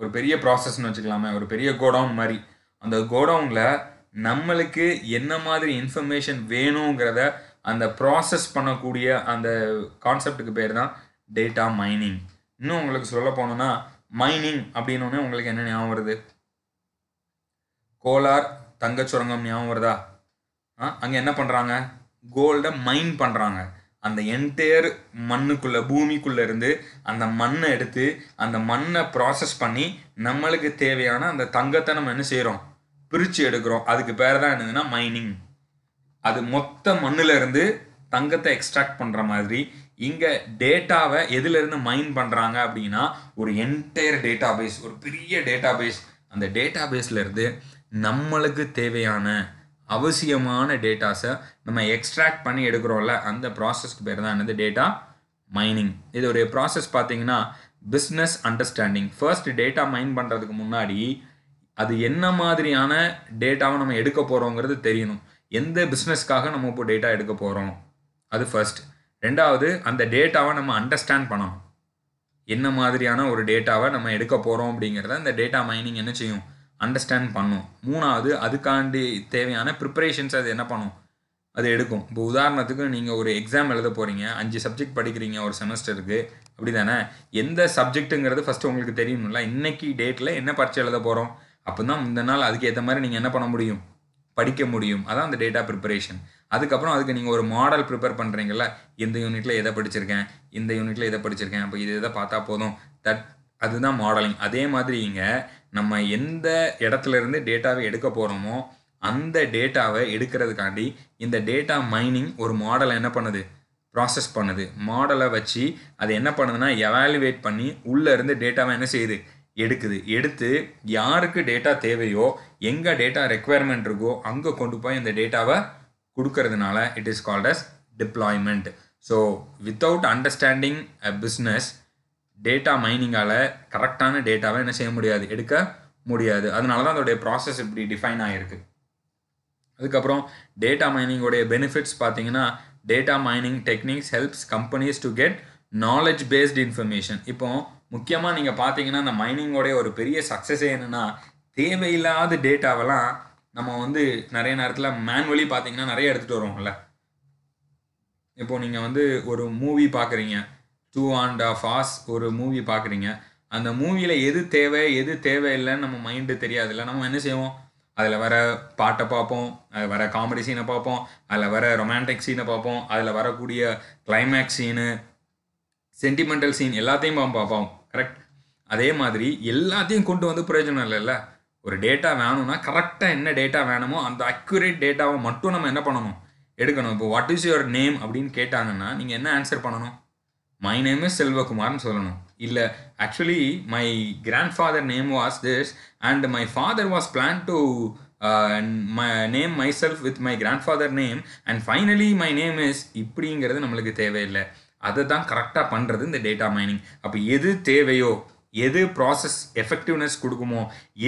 ஒரு பெரிய ப்ராசஸ்னு வச்சுக்கலாமே ஒரு பெரிய கோடவுன் மாதிரி அந்த கோடவுனில் நம்மளுக்கு என்ன மாதிரி இன்ஃபர்மேஷன் வேணுங்கிறத அந்த ப்ராசஸ் பண்ணக்கூடிய அந்த கான்செப்டுக்கு பேர் தான் டேட்டா மைனிங் இன்னும் உங்களுக்கு சொல்ல போனோன்னா மைனிங் அப்படின்னு உங்களுக்கு என்ன ஞாபகம் வருது கோலார் தங்கச்சுரங்கம் ஞாபகம் வருதா அங்கே என்ன பண்ணுறாங்க கோல்டை மைன் பண்ணுறாங்க அந்த என்டையர் மண்ணுக்குள்ளே பூமிக்குள்ளே இருந்து அந்த மண்ணை எடுத்து அந்த மண்ணை ப்ராசஸ் பண்ணி நம்மளுக்கு தேவையான அந்த தங்கத்தை நம்ம என்ன செய்கிறோம் பிரித்து எடுக்கிறோம் அதுக்கு பேர் தான் என்னதுன்னா மைனிங் அது மொத்த மண்ணிலேருந்து தங்கத்தை எக்ஸ்ட்ராக்ட் பண்ணுற மாதிரி இங்கே டேட்டாவை எதுலேருந்து மைன் பண்ணுறாங்க அப்படின்னா ஒரு என்டையர் டேட்டா பேஸ் ஒரு பெரிய டேட்டா பேஸ் அந்த டேட்டா பேஸ்லேருந்து நம்மளுக்கு தேவையான அவசியமான டேட்டாஸை நம்ம எக்ஸ்ட்ராக்ட் பண்ணி எடுக்கிறோம்ல அந்த ப்ராசஸ்க்கு பேர் தான் என்னது டேட்டா மைனிங் இது ஒரு ப்ராசஸ் பார்த்தீங்கன்னா business understanding first data mine பண்ணுறதுக்கு முன்னாடி அது என்ன மாதிரியான டேட்டாவை நம்ம எடுக்க போகிறோங்கிறது தெரியணும் எந்த பிஸ்னஸ்க்காக நம்ம இப்போ டேட்டா எடுக்க போகிறோம் அது ஃபர்ஸ்ட் ரெண்டாவது அந்த டேட்டாவை நம்ம அண்டர்ஸ்டாண்ட் பண்ணணும் என்ன மாதிரியான ஒரு டேட்டாவை நம்ம எடுக்க போகிறோம் அப்படிங்கிறத அந்த டேட்டா மைனிங் என்ன செய்யும் அண்டர்ஸ்டாண்ட் பண்ணும் மூணாவது அதுக்காண்டி தேவையான ப்ரிப்பரேஷன்ஸ் அது என்ன பண்ணும் அது எடுக்கும் இப்போ உதாரணத்துக்கு நீங்கள் ஒரு எக்ஸாம் எழுத போகிறீங்க அஞ்சு சப்ஜெக்ட் படிக்கிறீங்க ஒரு செமஸ்டருக்கு அப்படி தானே எந்த சப்ஜெக்ட்டுங்கிறது ஃபஸ்ட்டு உங்களுக்கு தெரியணும்ல இன்றைக்கி டேட்டில் என்ன பரீட்சை எழுத போகிறோம் அப்போ தான் இந்த நாள் அதுக்கு ஏற்ற மாதிரி நீங்கள் என்ன பண்ண முடியும் படிக்க முடியும் அதான் அந்த டேட்டா ப்ரிப்பரேஷன் அதுக்கப்புறம் அதுக்கு நீங்கள் ஒரு மாடல் ப்ரிப்பேர் பண்ணுறீங்கள இந்த யூனிட்டில் எதை படிச்சிருக்கேன் இந்த யூனிட்டில் எதை படிச்சிருக்கேன் அப்போ இது எதை பார்த்தா போதும் தட் அதுதான் மாடலிங் அதே மாதிரி இங்கே நம்ம எந்த இடத்துல இருந்து டேட்டாவை எடுக்க போகிறோமோ அந்த டேட்டாவை எடுக்கிறதுக்காண்டி இந்த டேட்டா மைனிங் ஒரு மாடலை என்ன பண்ணுது ப்ராசஸ் பண்ணுது மாடலை வச்சு அது என்ன பண்ணுதுன்னா எவாலுவேட் பண்ணி உள்ளே இருந்து டேட்டாவை என்ன செய்யுது எடுக்குது எடுத்து யாருக்கு டேட்டா தேவையோ எங்கே டேட்டா ரெக்குவயர்மெண்ட் இருக்கோ அங்கே கொண்டு போய் இந்த டேட்டாவை கொடுக்கறதுனால it is called as deployment so without understanding a business data மைனிங்கால் கரெக்டான டேட்டாவை என்ன செய்ய முடியாது எடுக்க முடியாது அதனால தான் அதோடைய ப்ராசஸ் இப்படி டிஃபைன் ஆகிருக்கு அதுக்கப்புறம் டேட்டா மைனிங்கோடைய பெனிஃபிட்ஸ் பார்த்தீங்கன்னா data mining techniques helps companies to get knowledge based information இப்போ முக்கியமாக நீங்கள் பார்த்தீங்கன்னா அந்த மைனிங்கோடைய ஒரு பெரிய சக்ஸஸ் என்னென்னா தேவையில்லாத டேட்டாவெல்லாம் நம்ம வந்து நிறைய நேரத்தில் மேனுவலி பார்த்தீங்கன்னா நிறைய எடுத்துகிட்டு வருவோம்ல இப்போது நீங்கள் வந்து ஒரு மூவி பார்க்குறீங்க டூ அண்ட் ஆஃப் ஹார்ஸ் ஒரு மூவி பார்க்குறீங்க அந்த மூவியில் எது தேவை எது தேவையில்லைன்னு நம்ம மைண்டு தெரியாதுல்ல நம்ம என்ன செய்வோம் அதில் வர பாட்டை பார்ப்போம் அதில் வர காமெடி சீனை பார்ப்போம் அதில் வர ரொமான்டிக் சீனை பார்ப்போம் அதில் வரக்கூடிய கிளைமேக்ஸ் சீனு சென்டிமெண்டல் சீன் எல்லாத்தையும் பார்ப்போம் கரெக்ட் அதே மாதிரி எல்லாத்தையும் கொண்டு வந்து பிரயோஜனம் இல்லைல்ல ஒரு டேட்டா வேணும்னா கரெக்டாக என்ன டேட்டா வேணுமோ அந்த அக்யூரேட் டேட்டாவை மட்டும் நம்ம என்ன பண்ணணும் எடுக்கணும் இப்போ வாட் இஸ் யுவர் நேம் அப்படின்னு கேட்டாங்கன்னா நீங்கள் என்ன ஆன்சர் பண்ணணும் மை நேம் இஸ் செல்வகுமார்னு சொல்லணும் இல்லை actually my grandfather name was this and my father was plan to my name myself with my grandfather name and finally my name is இப்படிங்கிறது நம்மளுக்கு தேவையில்லை அதை தான் கரெக்டாக பண்ணுறது இந்த டேட்டா மைனிங் அப்போ எது தேவையோ எது ப்ராசஸ் எஃபெக்டிவ்னஸ் கொடுக்குமோ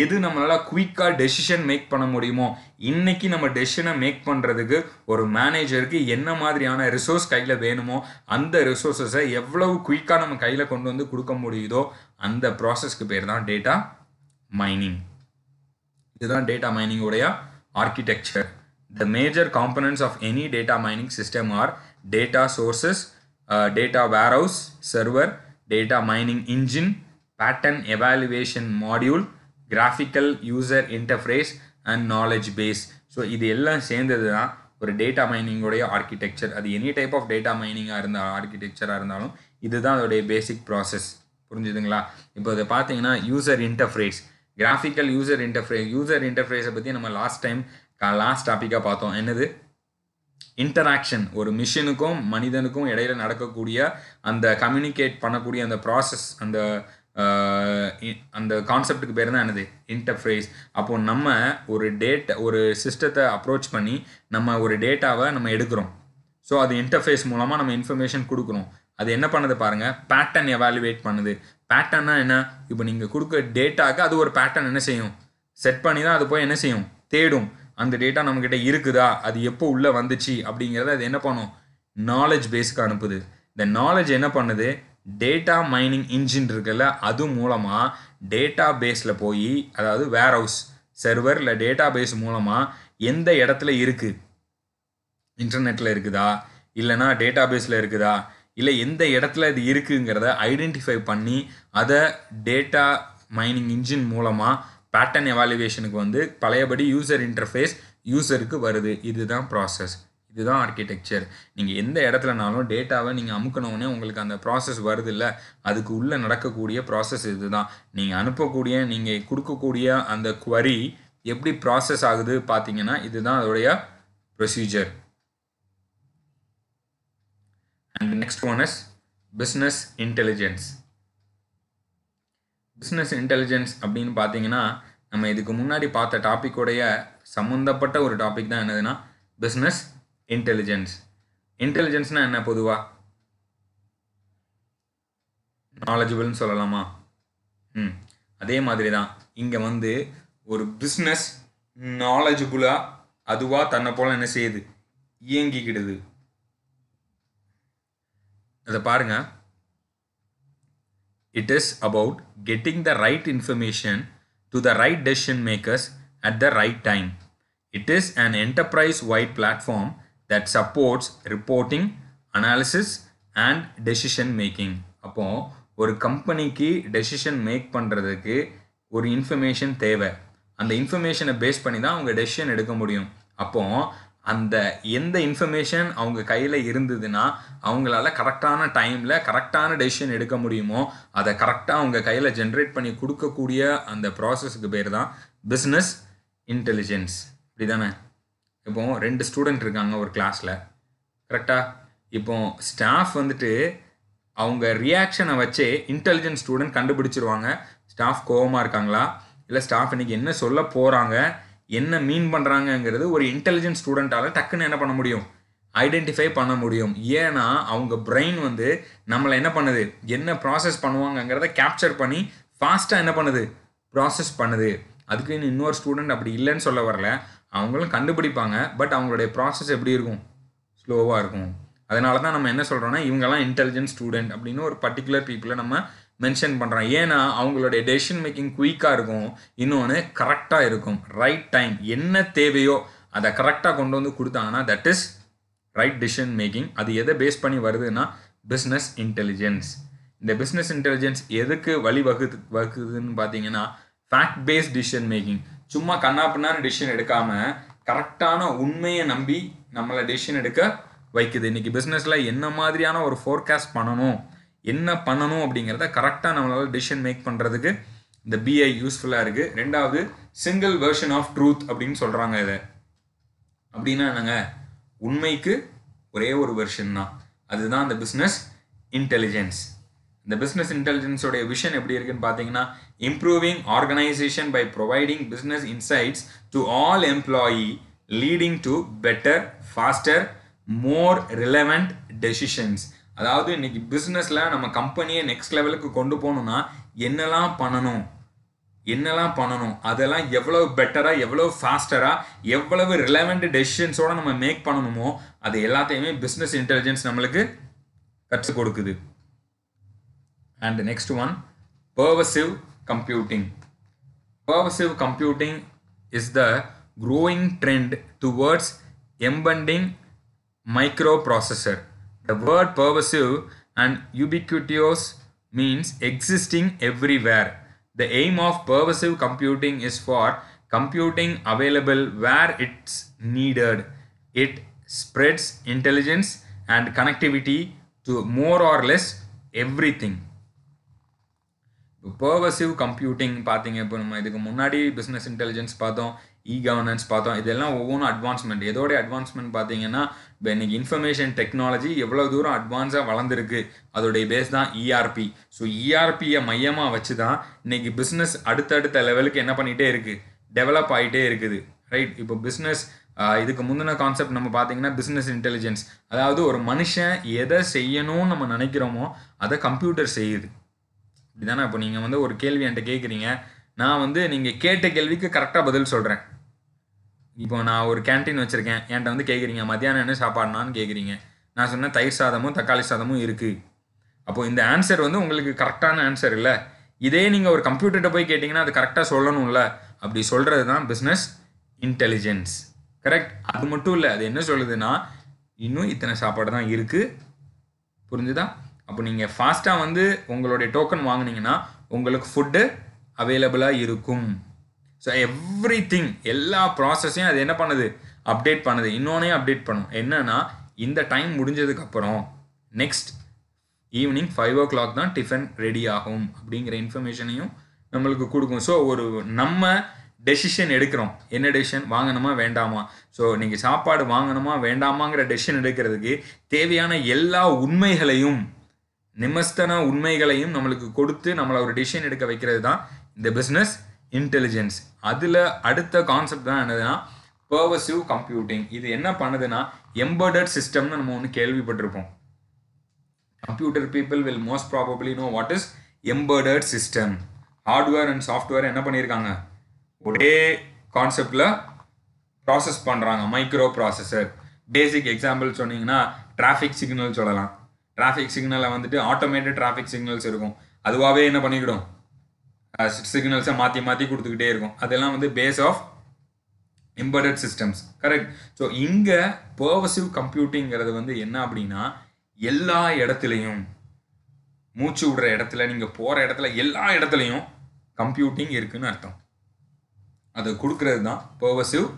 எது நம்மளால் குயிக்காக டெசிஷன் மேக் பண்ண முடியுமோ இன்றைக்கி நம்ம டெசிஷனை மேக் பண்ணுறதுக்கு ஒரு மேனேஜருக்கு என்ன மாதிரியான ரிசோர்ஸ் கையில் வேணுமோ அந்த ரிசோர்ஸஸை எவ்வளவு குயிக்காக நம்ம கையில் கொண்டு வந்து கொடுக்க முடியுதோ அந்த ப்ராசஸ்க்கு பேர் தான் டேட்டா மைனிங் இதுதான் டேட்டா மைனிங் உடைய architecture the major components of any data mining system are data sources data warehouse server data mining engine pattern evaluation module, graphical user interface and knowledge base so இது எல்லாம் சேர்ந்தது தான் ஒரு டேட்டா மைனிங்கோடைய ஆர்கிடெக்சர் அது எனி டைப் ஆஃப் டேட்டா மைனிங்காக இருந்தால் ஆர்கிடெக்சராக இருந்தாலும் இதுதான் அதோடைய பேசிக் ப்ராசஸ் புரிஞ்சுதுங்களா இப்போ இதை பார்த்தீங்கன்னா user interface graphical user interface user இன்டர்ஃப்ரேஸை பற்றி நம்ம லாஸ்ட் டைம் லாஸ்ட் டாப்பிக்காக பார்த்தோம் என்னது இன்டராக்ஷன் ஒரு மிஷினுக்கும் மனிதனுக்கும் இடையில நடக்கக்கூடிய அந்த கம்யூனிகேட் பண்ணக்கூடிய அந்த ப்ராசஸ் அந்த அந்த கான்செப்டுக்கு பேர் தான் என்னது இன்டர்ஃபேஸ் அப்போது நம்ம ஒரு டேட்டா ஒரு சிஸ்டத்தை அப்ரோச் பண்ணி நம்ம ஒரு டேட்டாவை நம்ம எடுக்கிறோம் ஸோ அது இன்டர்ஃபேஸ் மூலமாக நம்ம இன்ஃபர்மேஷன் கொடுக்குறோம் அது என்ன பண்ணுது பாருங்கள் பேட்டர்ன் எவாலுவேட் பண்ணுது பேட்டர்னா என்ன இப்போ நீங்கள் கொடுக்க டேட்டாவுக்கு அது ஒரு பேட்டர்ன் என்ன செய்யும் செட் பண்ணி தான் அது போய் என்ன செய்யும் தேடும் அந்த டேட்டா நம்மக்கிட்ட இருக்குதா அது எப்போ உள்ளே வந்துச்சு அப்படிங்கிறத அது என்ன பண்ணும் நாலேஜ் பேஸுக்கு அனுப்புது இந்த நாலேஜ் என்ன பண்ணுது டேட்டா மைனிங் இன்ஜின் இருக்குல்ல அது மூலமாக டேட்டா பேஸில் போய் அதாவது வேர் ஹவுஸ் சர்வர் இல்லை டேட்டா பேஸ் மூலமாக எந்த இடத்துல இருக்குது இன்டர்நெட்டில் இருக்குதா இல்லைனா டேட்டா பேஸில் இருக்குதா இல்லை எந்த இடத்துல இது இருக்குங்கிறத ஐடென்டிஃபை பண்ணி அதை டேட்டா மைனிங் இன்ஜின் மூலமாக பேட்டர்ன் எவாலுவேஷனுக்கு வந்து பழையபடி யூசர் இன்டர்ஃபேஸ் யூசருக்கு வருது இதுதான் ப்ராசஸ் இதுதான் ஆர்கிடெக்சர் நீங்கள் எந்த இடத்துலனாலும் டேட்டாவை நீங்கள் அமுக்கணுன்னே உங்களுக்கு அந்த ப்ராசஸ் வருது இல்லை அதுக்கு உள்ளே நடக்கக்கூடிய ப்ராசஸ் இது தான் நீங்கள் அனுப்பக்கூடிய நீங்கள் கொடுக்கக்கூடிய அந்த குவரி எப்படி ப்ராசஸ் ஆகுது பார்த்தீங்கன்னா இதுதான் அதோடைய procedure and next one is business intelligence business intelligence அப்படின்னு பார்த்தீங்கன்னா நம்ம இதுக்கு முன்னாடி பார்த்த டாப்பிக்கோடைய சம்மந்தப்பட்ட ஒரு டாபிக் தான் என்னதுன்னா பிஸ்னஸ் இன்டெலிஜென்ஸ் இன்டெலிஜென்ஸ்னால் என்ன பொதுவாக நாலேஜபிள்னு சொல்லலாமா ம் அதே மாதிரி தான் இங்கே வந்து ஒரு பிஸ்னஸ் நாலேஜபுளாக அதுவாக தன்னை போல் என்ன செய்யுது இயங்கிக்கிடுது அதை பாருங்க it is about getting the right information to the right decision makers at the right time it is an enterprise wide platform that supports reporting analysis and decision making அப்போது ஒரு கம்பெனிக்கு டெசிஷன் மேக் பண்ணுறதுக்கு ஒரு இன்ஃபர்மேஷன் தேவை அந்த இன்ஃபர்மேஷனை பேஸ் பண்ணி தான் அவங்க டெசிஷன் எடுக்க முடியும் அப்போது அந்த எந்த இன்ஃபர்மேஷன் அவங்க கையில் இருந்ததுன்னா அவங்களால கரெக்டான டைமில் கரெக்டான டெசிஷன் எடுக்க முடியுமோ அதை கரெக்டாக அவங்க கையில் ஜென்ரேட் பண்ணி கொடுக்கக்கூடிய அந்த ப்ராசஸுக்கு பேர் தான் பிஸ்னஸ் இன்டெலிஜென்ஸ் இப்படி தானே இப்போ ரெண்டு ஸ்டூடெண்ட் இருக்காங்க ஒரு கிளாஸில் கரெக்டாக இப்போ ஸ்டாஃப் வந்துட்டு அவங்க ரியாக்ஷனை வச்சே இன்டெலிஜென்ட் ஸ்டூடெண்ட் கண்டுபிடிச்சிருவாங்க ஸ்டாஃப் கோபமாக இருக்காங்களா இல்லை ஸ்டாஃப் இன்றைக்கி என்ன சொல்ல போகிறாங்க என்ன மீன் பண்ணுறாங்கங்கிறது ஒரு இன்டெலிஜென்ட் ஸ்டூடெண்ட்டால் டக்குன்னு என்ன பண்ண முடியும் ஐடென்டிஃபை பண்ண முடியும் ஏன்னா அவங்க பிரெயின் வந்து நம்மளை என்ன பண்ணுது என்ன ப்ராசஸ் பண்ணுவாங்கங்கிறத கேப்சர் பண்ணி ஃபாஸ்ட்டாக என்ன பண்ணுது ப்ராசஸ் பண்ணுது அதுக்குன்னு இன்னொரு ஸ்டூடெண்ட் அப்படி இல்லைன்னு சொல்ல வரல அவங்களும் கண்டுபிடிப்பாங்க பட் அவங்களுடைய ப்ராசஸ் எப்படி இருக்கும் ஸ்லோவாக இருக்கும் அதனால தான் நம்ம என்ன சொல்கிறோன்னா இவங்கெல்லாம் இன்டெலிஜென்ட் ஸ்டூடெண்ட் அப்படின்னு ஒரு பர்டிகுலர் பீப்புளை நம்ம மென்ஷன் பண்ணுறோம் ஏன்னா அவங்களுடைய டெசிஷன் மேக்கிங் குயிக்காக இருக்கும் இன்னொன்று கரெக்டாக இருக்கும் ரைட் டைம் என்ன தேவையோ அதை கரெக்டாக கொண்டு வந்து கொடுத்தாங்கன்னா that is right decision making அது எதை பேஸ் பண்ணி வருதுன்னா பிஸ்னஸ் இன்டெலிஜென்ஸ் இந்த பிஸ்னஸ் இன்டெலிஜென்ஸ் எதுக்கு வழி வகுதுன்னு பார்த்தீங்கன்னா ஃபேக்ட் பேஸ்ட் டிசிஷன் மேக்கிங் சும்மா கண்ணாப்பின்னாரு டிசிஷன் எடுக்காம கரெக்டான உண்மையை நம்பி நம்மளை டிசிஷன் எடுக்க வைக்குது இன்றைக்கி பிஸ்னஸில் என்ன மாதிரியான ஒரு ஃபோர்காஸ்ட் பண்ணணும் என்ன பண்ணணும் அப்படிங்கிறத கரெக்டாக நம்மளால் டிசிஷன் மேக் பண்ணுறதுக்கு இந்த பிஐ யூஸ்ஃபுல்லாக இருக்குது ரெண்டாவது சிங்கிள் வேர்ஷன் ஆஃப் ட்ரூத் அப்படின்னு சொல்கிறாங்க இதை அப்படின்னா என்னங்க உண்மைக்கு ஒரே ஒரு வெர்ஷன் தான் அதுதான் அந்த பிஸ்னஸ் இன்டெலிஜென்ஸ் இந்த பிஸ்னஸ் இன்டெலிஜென்ஸோடைய விஷன் எப்படி இருக்குன்னு பார்த்தீங்கன்னா improving organization by providing business insights to all employee leading to better faster more relevant decisions அதாவது இன்னைக்கு பிஸ்னஸில் நம்ம கம்பெனியை நெக்ஸ்ட் லெவலுக்கு கொண்டு போகணும்னா என்னெல்லாம் பண்ணணும் என்னெல்லாம் பண்ணணும் அதெல்லாம் எவ்வளோ பெட்டராக எவ்வளோ ஃபாஸ்டராக எவ்வளவு ரிலவெண்ட் டெசிஷன்ஸோடு நம்ம மேக் பண்ணணுமோ அது எல்லாத்தையுமே பிஸ்னஸ் இன்டெலிஜென்ஸ் நம்மளுக்கு கற்றுக் கொடுக்குது and the next one pervasive computing pervasive computing is the growing trend towards embedding microprocessor the word pervasive and ubiquitous means existing everywhere the aim of pervasive computing is for computing available where it's needed it spreads intelligence and connectivity to more or less everything pervasive computing பார்த்தீங்க இப்போ நம்ம இதுக்கு முன்னாடி பிஸ்னஸ் இன்டெலிஜென்ஸ் பார்த்தோம் இ கவர்னன்ஸ் பார்த்தோம் இதெல்லாம் ஒவ்வொன்றும் அட்வான்ஸ்மெண்ட் எதோடைய அட்வான்ஸ்மெண்ட் பார்த்தீங்கன்னா e e இப்போ இன்றைக்கி இன்ஃபர்மேஷன் டெக்னாலஜி எவ்வளோ தூரம் அட்வான்ஸாக வளர்ந்துருக்கு அதோடைய பேஸ் தான் இஆர்பி ஸோ இஆர்பியை மையமாக வச்சு தான் இன்னைக்கு பிஸ்னஸ் அடுத்தடுத்த லெவலுக்கு என்ன பண்ணிகிட்டே இருக்குது டெவலப் ஆகிட்டே இருக்குது ரைட் இப்போ பிஸ்னஸ் இதுக்கு முந்தின கான்செப்ட் நம்ம பார்த்தீங்கன்னா பிஸ்னஸ் இன்டெலிஜென்ஸ் அதாவது ஒரு மனுஷன் எதை செய்யணும்னு நம்ம நினைக்கிறோமோ அதை கம்ப்யூட்டர் செய்யுது இதுதானே இப்போ நீங்கள் வந்து ஒரு கேள்வி என்கிட்ட கேட்குறீங்க நான் வந்து நீங்கள் கேட்ட கேள்விக்கு கரெக்டாக பதில் சொல்கிறேன் இப்போ நான் ஒரு கேன்டீன் வச்சுருக்கேன் என்கிட்ட வந்து கேட்குறீங்க மத்தியானம் என்ன சாப்பாடுனான்னு கேட்குறீங்க நான் சொன்னேன் தயிர் சாதமும் தக்காளி சாதமும் இருக்குது அப்போது இந்த ஆன்சர் வந்து உங்களுக்கு கரெக்டான ஆன்சர் இல்லை இதே நீங்கள் ஒரு கம்ப்யூட்டர்கிட்ட போய் கேட்டிங்கன்னா அது கரெக்டாக சொல்லணும்ல அப்படி சொல்கிறது தான் பிஸ்னஸ் இன்டெலிஜென்ஸ் கரெக்ட் அது மட்டும் இல்லை அது என்ன சொல்லுதுன்னா இன்னும் இத்தனை சாப்பாடு தான் இருக்குது புரிஞ்சுதா அப்போ நீங்கள் ஃபாஸ்ட்டாக வந்து உங்களுடைய டோக்கன் வாங்கினீங்கன்னா உங்களுக்கு ஃபுட்டு அவைலபிளாக இருக்கும் ஸோ எவ்ரி திங் எல்லா ப்ராசஸையும் அது என்ன பண்ணுது அப்டேட் பண்ணுது இன்னொன்னே அப்டேட் பண்ணும் என்னென்னா இந்த டைம் முடிஞ்சதுக்கப்புறம் next evening five o'clock தான் டிஃபன் ரெடி ஆகும் அப்படிங்கிற இன்ஃபர்மேஷனையும் நம்மளுக்கு கொடுக்கும் ஸோ ஒரு நம்ம டெசிஷன் எடுக்கிறோம் என்ன டெசிஷன் வாங்கணுமா வேண்டாமா ஸோ நீங்கள் சாப்பாடு வாங்கணுமா வேண்டாமாங்கிற டெசிஷன் எடுக்கிறதுக்கு தேவையான எல்லா உண்மைகளையும் நிமஸ்தன உண்மைகளையும் நம்மளுக்கு கொடுத்து நம்மளை ஒரு டிசிஷன் எடுக்க வைக்கிறது தான் இந்த பிஸ்னஸ் இன்டெலிஜென்ஸ் அதில் அடுத்த கான்செப்ட் தான் என்னதுன்னா பர்வசிவ் கம்ப்யூட்டிங் இது என்ன பண்ணுதுன்னா எம்பர்டட் சிஸ்டம்னு நம்ம ஒன்று கேள்விப்பட்டிருப்போம் computer people will most probably know what is embedded system hardware and software என்ன பண்ணியிருக்காங்க ஒரே கான்செப்டில் ப்ராசஸ் பண்ணுறாங்க மைக்ரோ ப்ராசஸர் பேசிக் எக்ஸாம்பிள் சொன்னீங்கன்னா டிராஃபிக் சிக்னல் சொல்லலாம் டிராஃபிக் சிக்னலை வந்துட்டு ஆட்டோமேட்டட் டிராஃபிக் சிக்னல்ஸ் இருக்கும் அதுவாகவே என்ன பண்ணிக்கிடும் சிக்னல்ஸை மாற்றி மாற்றி கொடுத்துக்கிட்டே இருக்கும் அதெல்லாம் வந்து base of embedded systems correct so இங்கே பர்வசிவ் கம்ப்யூட்டிங்கிறது வந்து என்ன அப்படின்னா எல்லா இடத்துலையும் மூச்சு விடுற இடத்துல நீங்கள் போகிற இடத்துல எல்லா இடத்துலையும் கம்ப்யூட்டிங் இருக்குதுன்னு அர்த்தம் அது கொடுக்கறது தான் பர்வசிவ்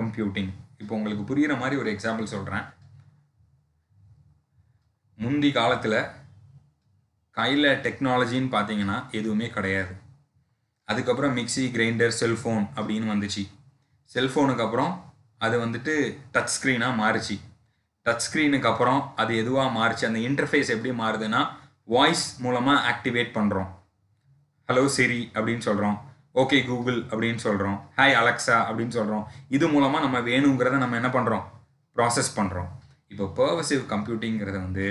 கம்ப்யூட்டிங் இப்போ உங்களுக்கு புரிகிற மாதிரி ஒரு எக்ஸாம்பிள் சொல்கிறேன் முந்தி காலத்தில் கையில் டெக்னாலஜின்னு பார்த்தீங்கன்னா எதுவுமே கிடையாது அதுக்கப்புறம் மிக்சி கிரைண்டர் செல்ஃபோன் அப்படின்னு வந்துச்சு செல்ஃபோனுக்கு அப்புறம் அது வந்துட்டு டச் ஸ்க்ரீனாக மாறுச்சு டச் ஸ்க்ரீனுக்கு அப்புறம் அது எதுவாக மாறுச்சு அந்த இன்டர்ஃபேஸ் எப்படி மாறுதுன்னா வாய்ஸ் மூலமாக ஆக்டிவேட் பண்ணுறோம் ஹலோ சிரி அப்படின்னு சொல்கிறோம் ஓகே கூகுள் அப்படின்னு சொல்கிறோம் ஹாய் அலெக்ஸா அப்படின்னு சொல்கிறோம் இது மூலமாக நம்ம வேணுங்கிறத நம்ம என்ன பண்ணுறோம் ப்ராசஸ் பண்ணுறோம் இப்போ பர்வசிவ் கம்ப்யூட்டிங்கிறத வந்து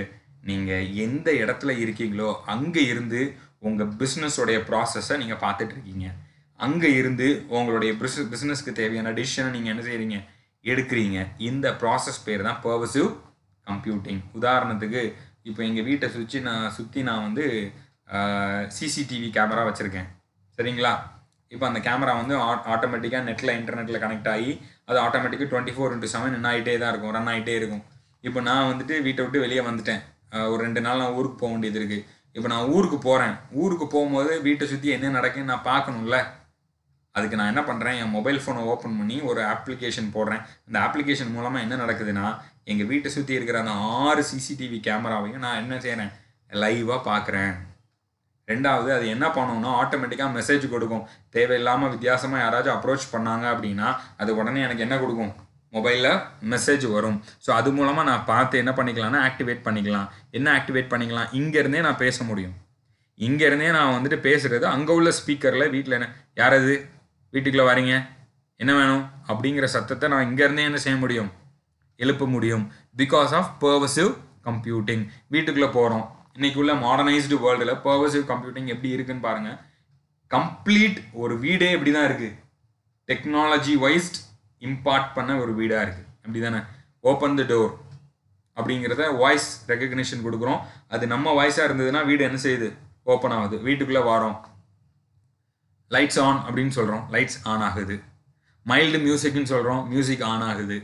நீங்கள் எந்த இடத்துல இருக்கீங்களோ அங்கே இருந்து உங்கள் பிஸ்னஸோடைய ப்ராசஸை நீங்கள் பார்த்துட்ருக்கீங்க அங்கே இருந்து உங்களுடைய பிஸ் பிஸ்னஸ்க்கு தேவையான டிசிஷனை நீங்கள் என்ன செய்கிறீங்க எடுக்கிறீங்க இந்த ப்ராசஸ் பேர் தான் பர்வசிவ் கம்ப்யூட்டிங் உதாரணத்துக்கு இப்போ எங்கள் வீட்டை சுற்றி நான் சுற்றி நான் வந்து சிசிடிவி கேமரா வச்சுருக்கேன் சரிங்களா இப்போ அந்த கேமரா வந்து ஆட்டோமேட்டிக்காக நெட்டில் இன்டர்நெட்டில் கனெக்ட் ஆகி அது ஆட்டோமேட்டிக்காக டுவெண்ட்டி ஃபோர் இன்ட்டு செவன் என்ன ஆகிட்டே தான் இருக்கும் ரன் ஆகிட்டே இருக்கும் இப்போ நான் வந்துட்டு வீட்டை விட்டு வெளியே வந்துட்டேன் ஒரு ரெண்டு நாள் நான் ஊருக்கு போக வேண்டியது இருக்குது இப்போ நான் ஊருக்கு போகிறேன் ஊருக்கு போகும்போது வீட்டை சுற்றி என்ன நடக்குன்னு நான் பார்க்கணும்ல அதுக்கு நான் என்ன பண்ணுறேன் என் மொபைல் ஃபோனை ஓப்பன் பண்ணி ஒரு அப்ளிகேஷன் போடுறேன் இந்த அப்ளிகேஷன் மூலமாக என்ன நடக்குதுன்னா எங்கள் வீட்டை சுற்றி இருக்கிற அந்த ஆறு சிசிடிவி கேமராவையும் நான் என்ன செய்கிறேன் லைவாக பார்க்குறேன் ரெண்டாவது அது என்ன பண்ணணும்னா ஆட்டோமேட்டிக்காக மெசேஜ் கொடுக்கும் தேவையில்லாமல் வித்தியாசமாக யாராச்சும் அப்ரோச் பண்ணாங்க அப்படின்னா அது உடனே எனக்கு என்ன கொடுக்கும் மொபைலில் மெசேஜ் வரும் ஸோ அது மூலமாக நான் பார்த்து என்ன பண்ணிக்கலாம்னா ஆக்டிவேட் பண்ணிக்கலாம் என்ன ஆக்டிவேட் பண்ணிக்கலாம் இங்கேருந்தே நான் பேச முடியும் இங்கேருந்தே நான் வந்துட்டு பேசுகிறது அங்கே உள்ள ஸ்பீக்கரில் வீட்டில் என்ன யார் அது வீட்டுக்குள்ளே வரீங்க என்ன வேணும் அப்படிங்கிற சத்தத்தை நான் இங்கேருந்தே என்ன செய்ய முடியும் எழுப்ப முடியும் பிகாஸ் ஆஃப் பர்வசிவ் கம்ப்யூட்டிங் வீட்டுக்குள்ளே போகிறோம் இன்றைக்கி உள்ள மாடர்னைஸ்டு வேர்ல்டில் பர்வசிவ் கம்ப்யூட்டிங் எப்படி இருக்குன்னு பாருங்கள் கம்ப்ளீட் ஒரு வீடே இப்படி தான் இருக்குது டெக்னாலஜி வைஸ்ட் இம்பார்ட் பண்ண ஒரு வீடாக இருக்குது அப்படி தானே ஓப்பன் த டோர் அப்படிங்கிறத வாய்ஸ் ரெக்கக்னேஷன் கொடுக்குறோம் அது நம்ம வாய்ஸாக இருந்ததுன்னா வீடு என்ன செய்யுது ஓப்பன் ஆகுது வீட்டுக்குள்ளே வரோம் லைட்ஸ் ஆன் அப்படின்னு சொல்கிறோம் லைட்ஸ் ஆன் ஆகுது மைல்டு மியூசிக்னு சொல்கிறோம் மியூசிக் ஆன் ஆகுது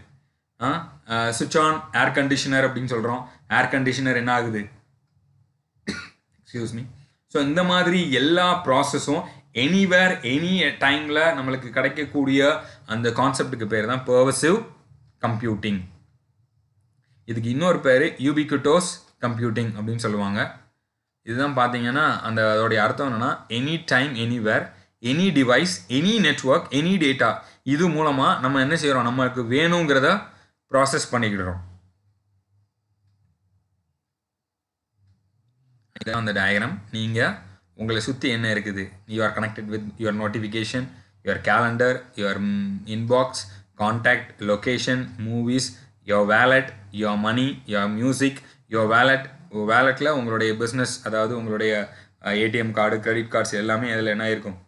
சுவிட்ச் ஆன் ஏர் கண்டிஷனர் அப்படின்னு சொல்கிறோம் ஏர் கண்டிஷனர் என்ன ஆகுது எக்ஸ்கியூஸ் மீ ஸோ இந்த மாதிரி எல்லா ப்ராசஸும் எனிவேர் எனி டைமில் நம்மளுக்கு கிடைக்கக்கூடிய அந்த கான்செப்டுக்கு பேர் தான் பர்வசிவ் கம்ப்யூட்டிங் இதுக்கு இன்னொரு பேர் யூபிக்யூட்டோஸ் கம்ப்யூட்டிங் அப்படின்னு சொல்லுவாங்க இதுதான் பார்த்தீங்கன்னா அந்த அதோடைய அர்த்தம் என்னென்னா any time anywhere any device any network any data இது மூலமாக நம்ம என்ன செய்கிறோம் நம்மளுக்கு வேணுங்கிறத ப்ராசஸ் பண்ணிக்கிடுறோம் இதுதான் அந்த டயக்ராம் நீங்கள் உங்களை சுற்றி என்ன இருக்குது you are connected with your notification your calendar your inbox contact location movies your wallet, your money your music your wallet, வேலெட்டில் உங்களுடைய பிஸ்னஸ் அதாவது உங்களுடைய ஏடிஎம் கார்டு கிரெடிட் கார்ட்ஸ் எல்லாமே அதில் என்ன இருக்கும்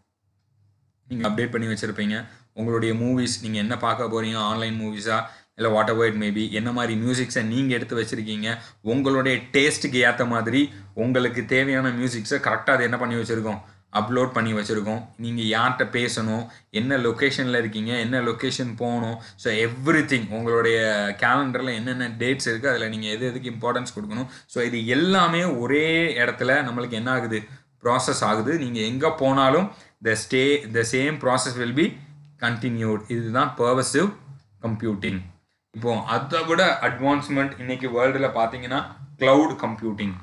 நீங்கள் அப்டேட் பண்ணி வச்சுருப்பீங்க உங்களுடைய மூவிஸ் நீங்கள் என்ன பார்க்க போகிறீங்க ஆன்லைன் மூவிஸாக இல்லை வாட் அவர் இட் மேபி என்ன மாதிரி மியூசிக்ஸை நீங்கள் எடுத்து வச்சுருக்கீங்க உங்களுடைய டேஸ்ட்டுக்கு ஏற்ற மாதிரி உங்களுக்கு தேவையான மியூசிக்ஸை கரெக்டாக அது என்ன பண்ணி வச்சுருக்கோம் அப்லோட் பண்ணி வச்சுருக்கோம் நீங்கள் யார்கிட்ட பேசணும் என்ன லொக்கேஷனில் இருக்கீங்க என்ன லொக்கேஷன் போகணும் ஸோ எவ்ரி திங் உங்களுடைய கேலண்டரில் என்னென்ன டேட்ஸ் இருக்குது அதில் நீங்கள் எது எதுக்கு இம்பார்ட்டன்ஸ் கொடுக்கணும் ஸோ இது எல்லாமே ஒரே இடத்துல நம்மளுக்கு என்ன ஆகுது ப்ராசஸ் ஆகுது நீங்கள் எங்கே போனாலும் the stay the same process will be continued இதுதான் பர்வசிவ் கம்ப்யூட்டிங் இப்போது அதை விட அட்வான்ஸ்மெண்ட் இன்றைக்கி வேர்ல்டில் பார்த்தீங்கன்னா க்ளவுட் கம்ப்யூட்டிங்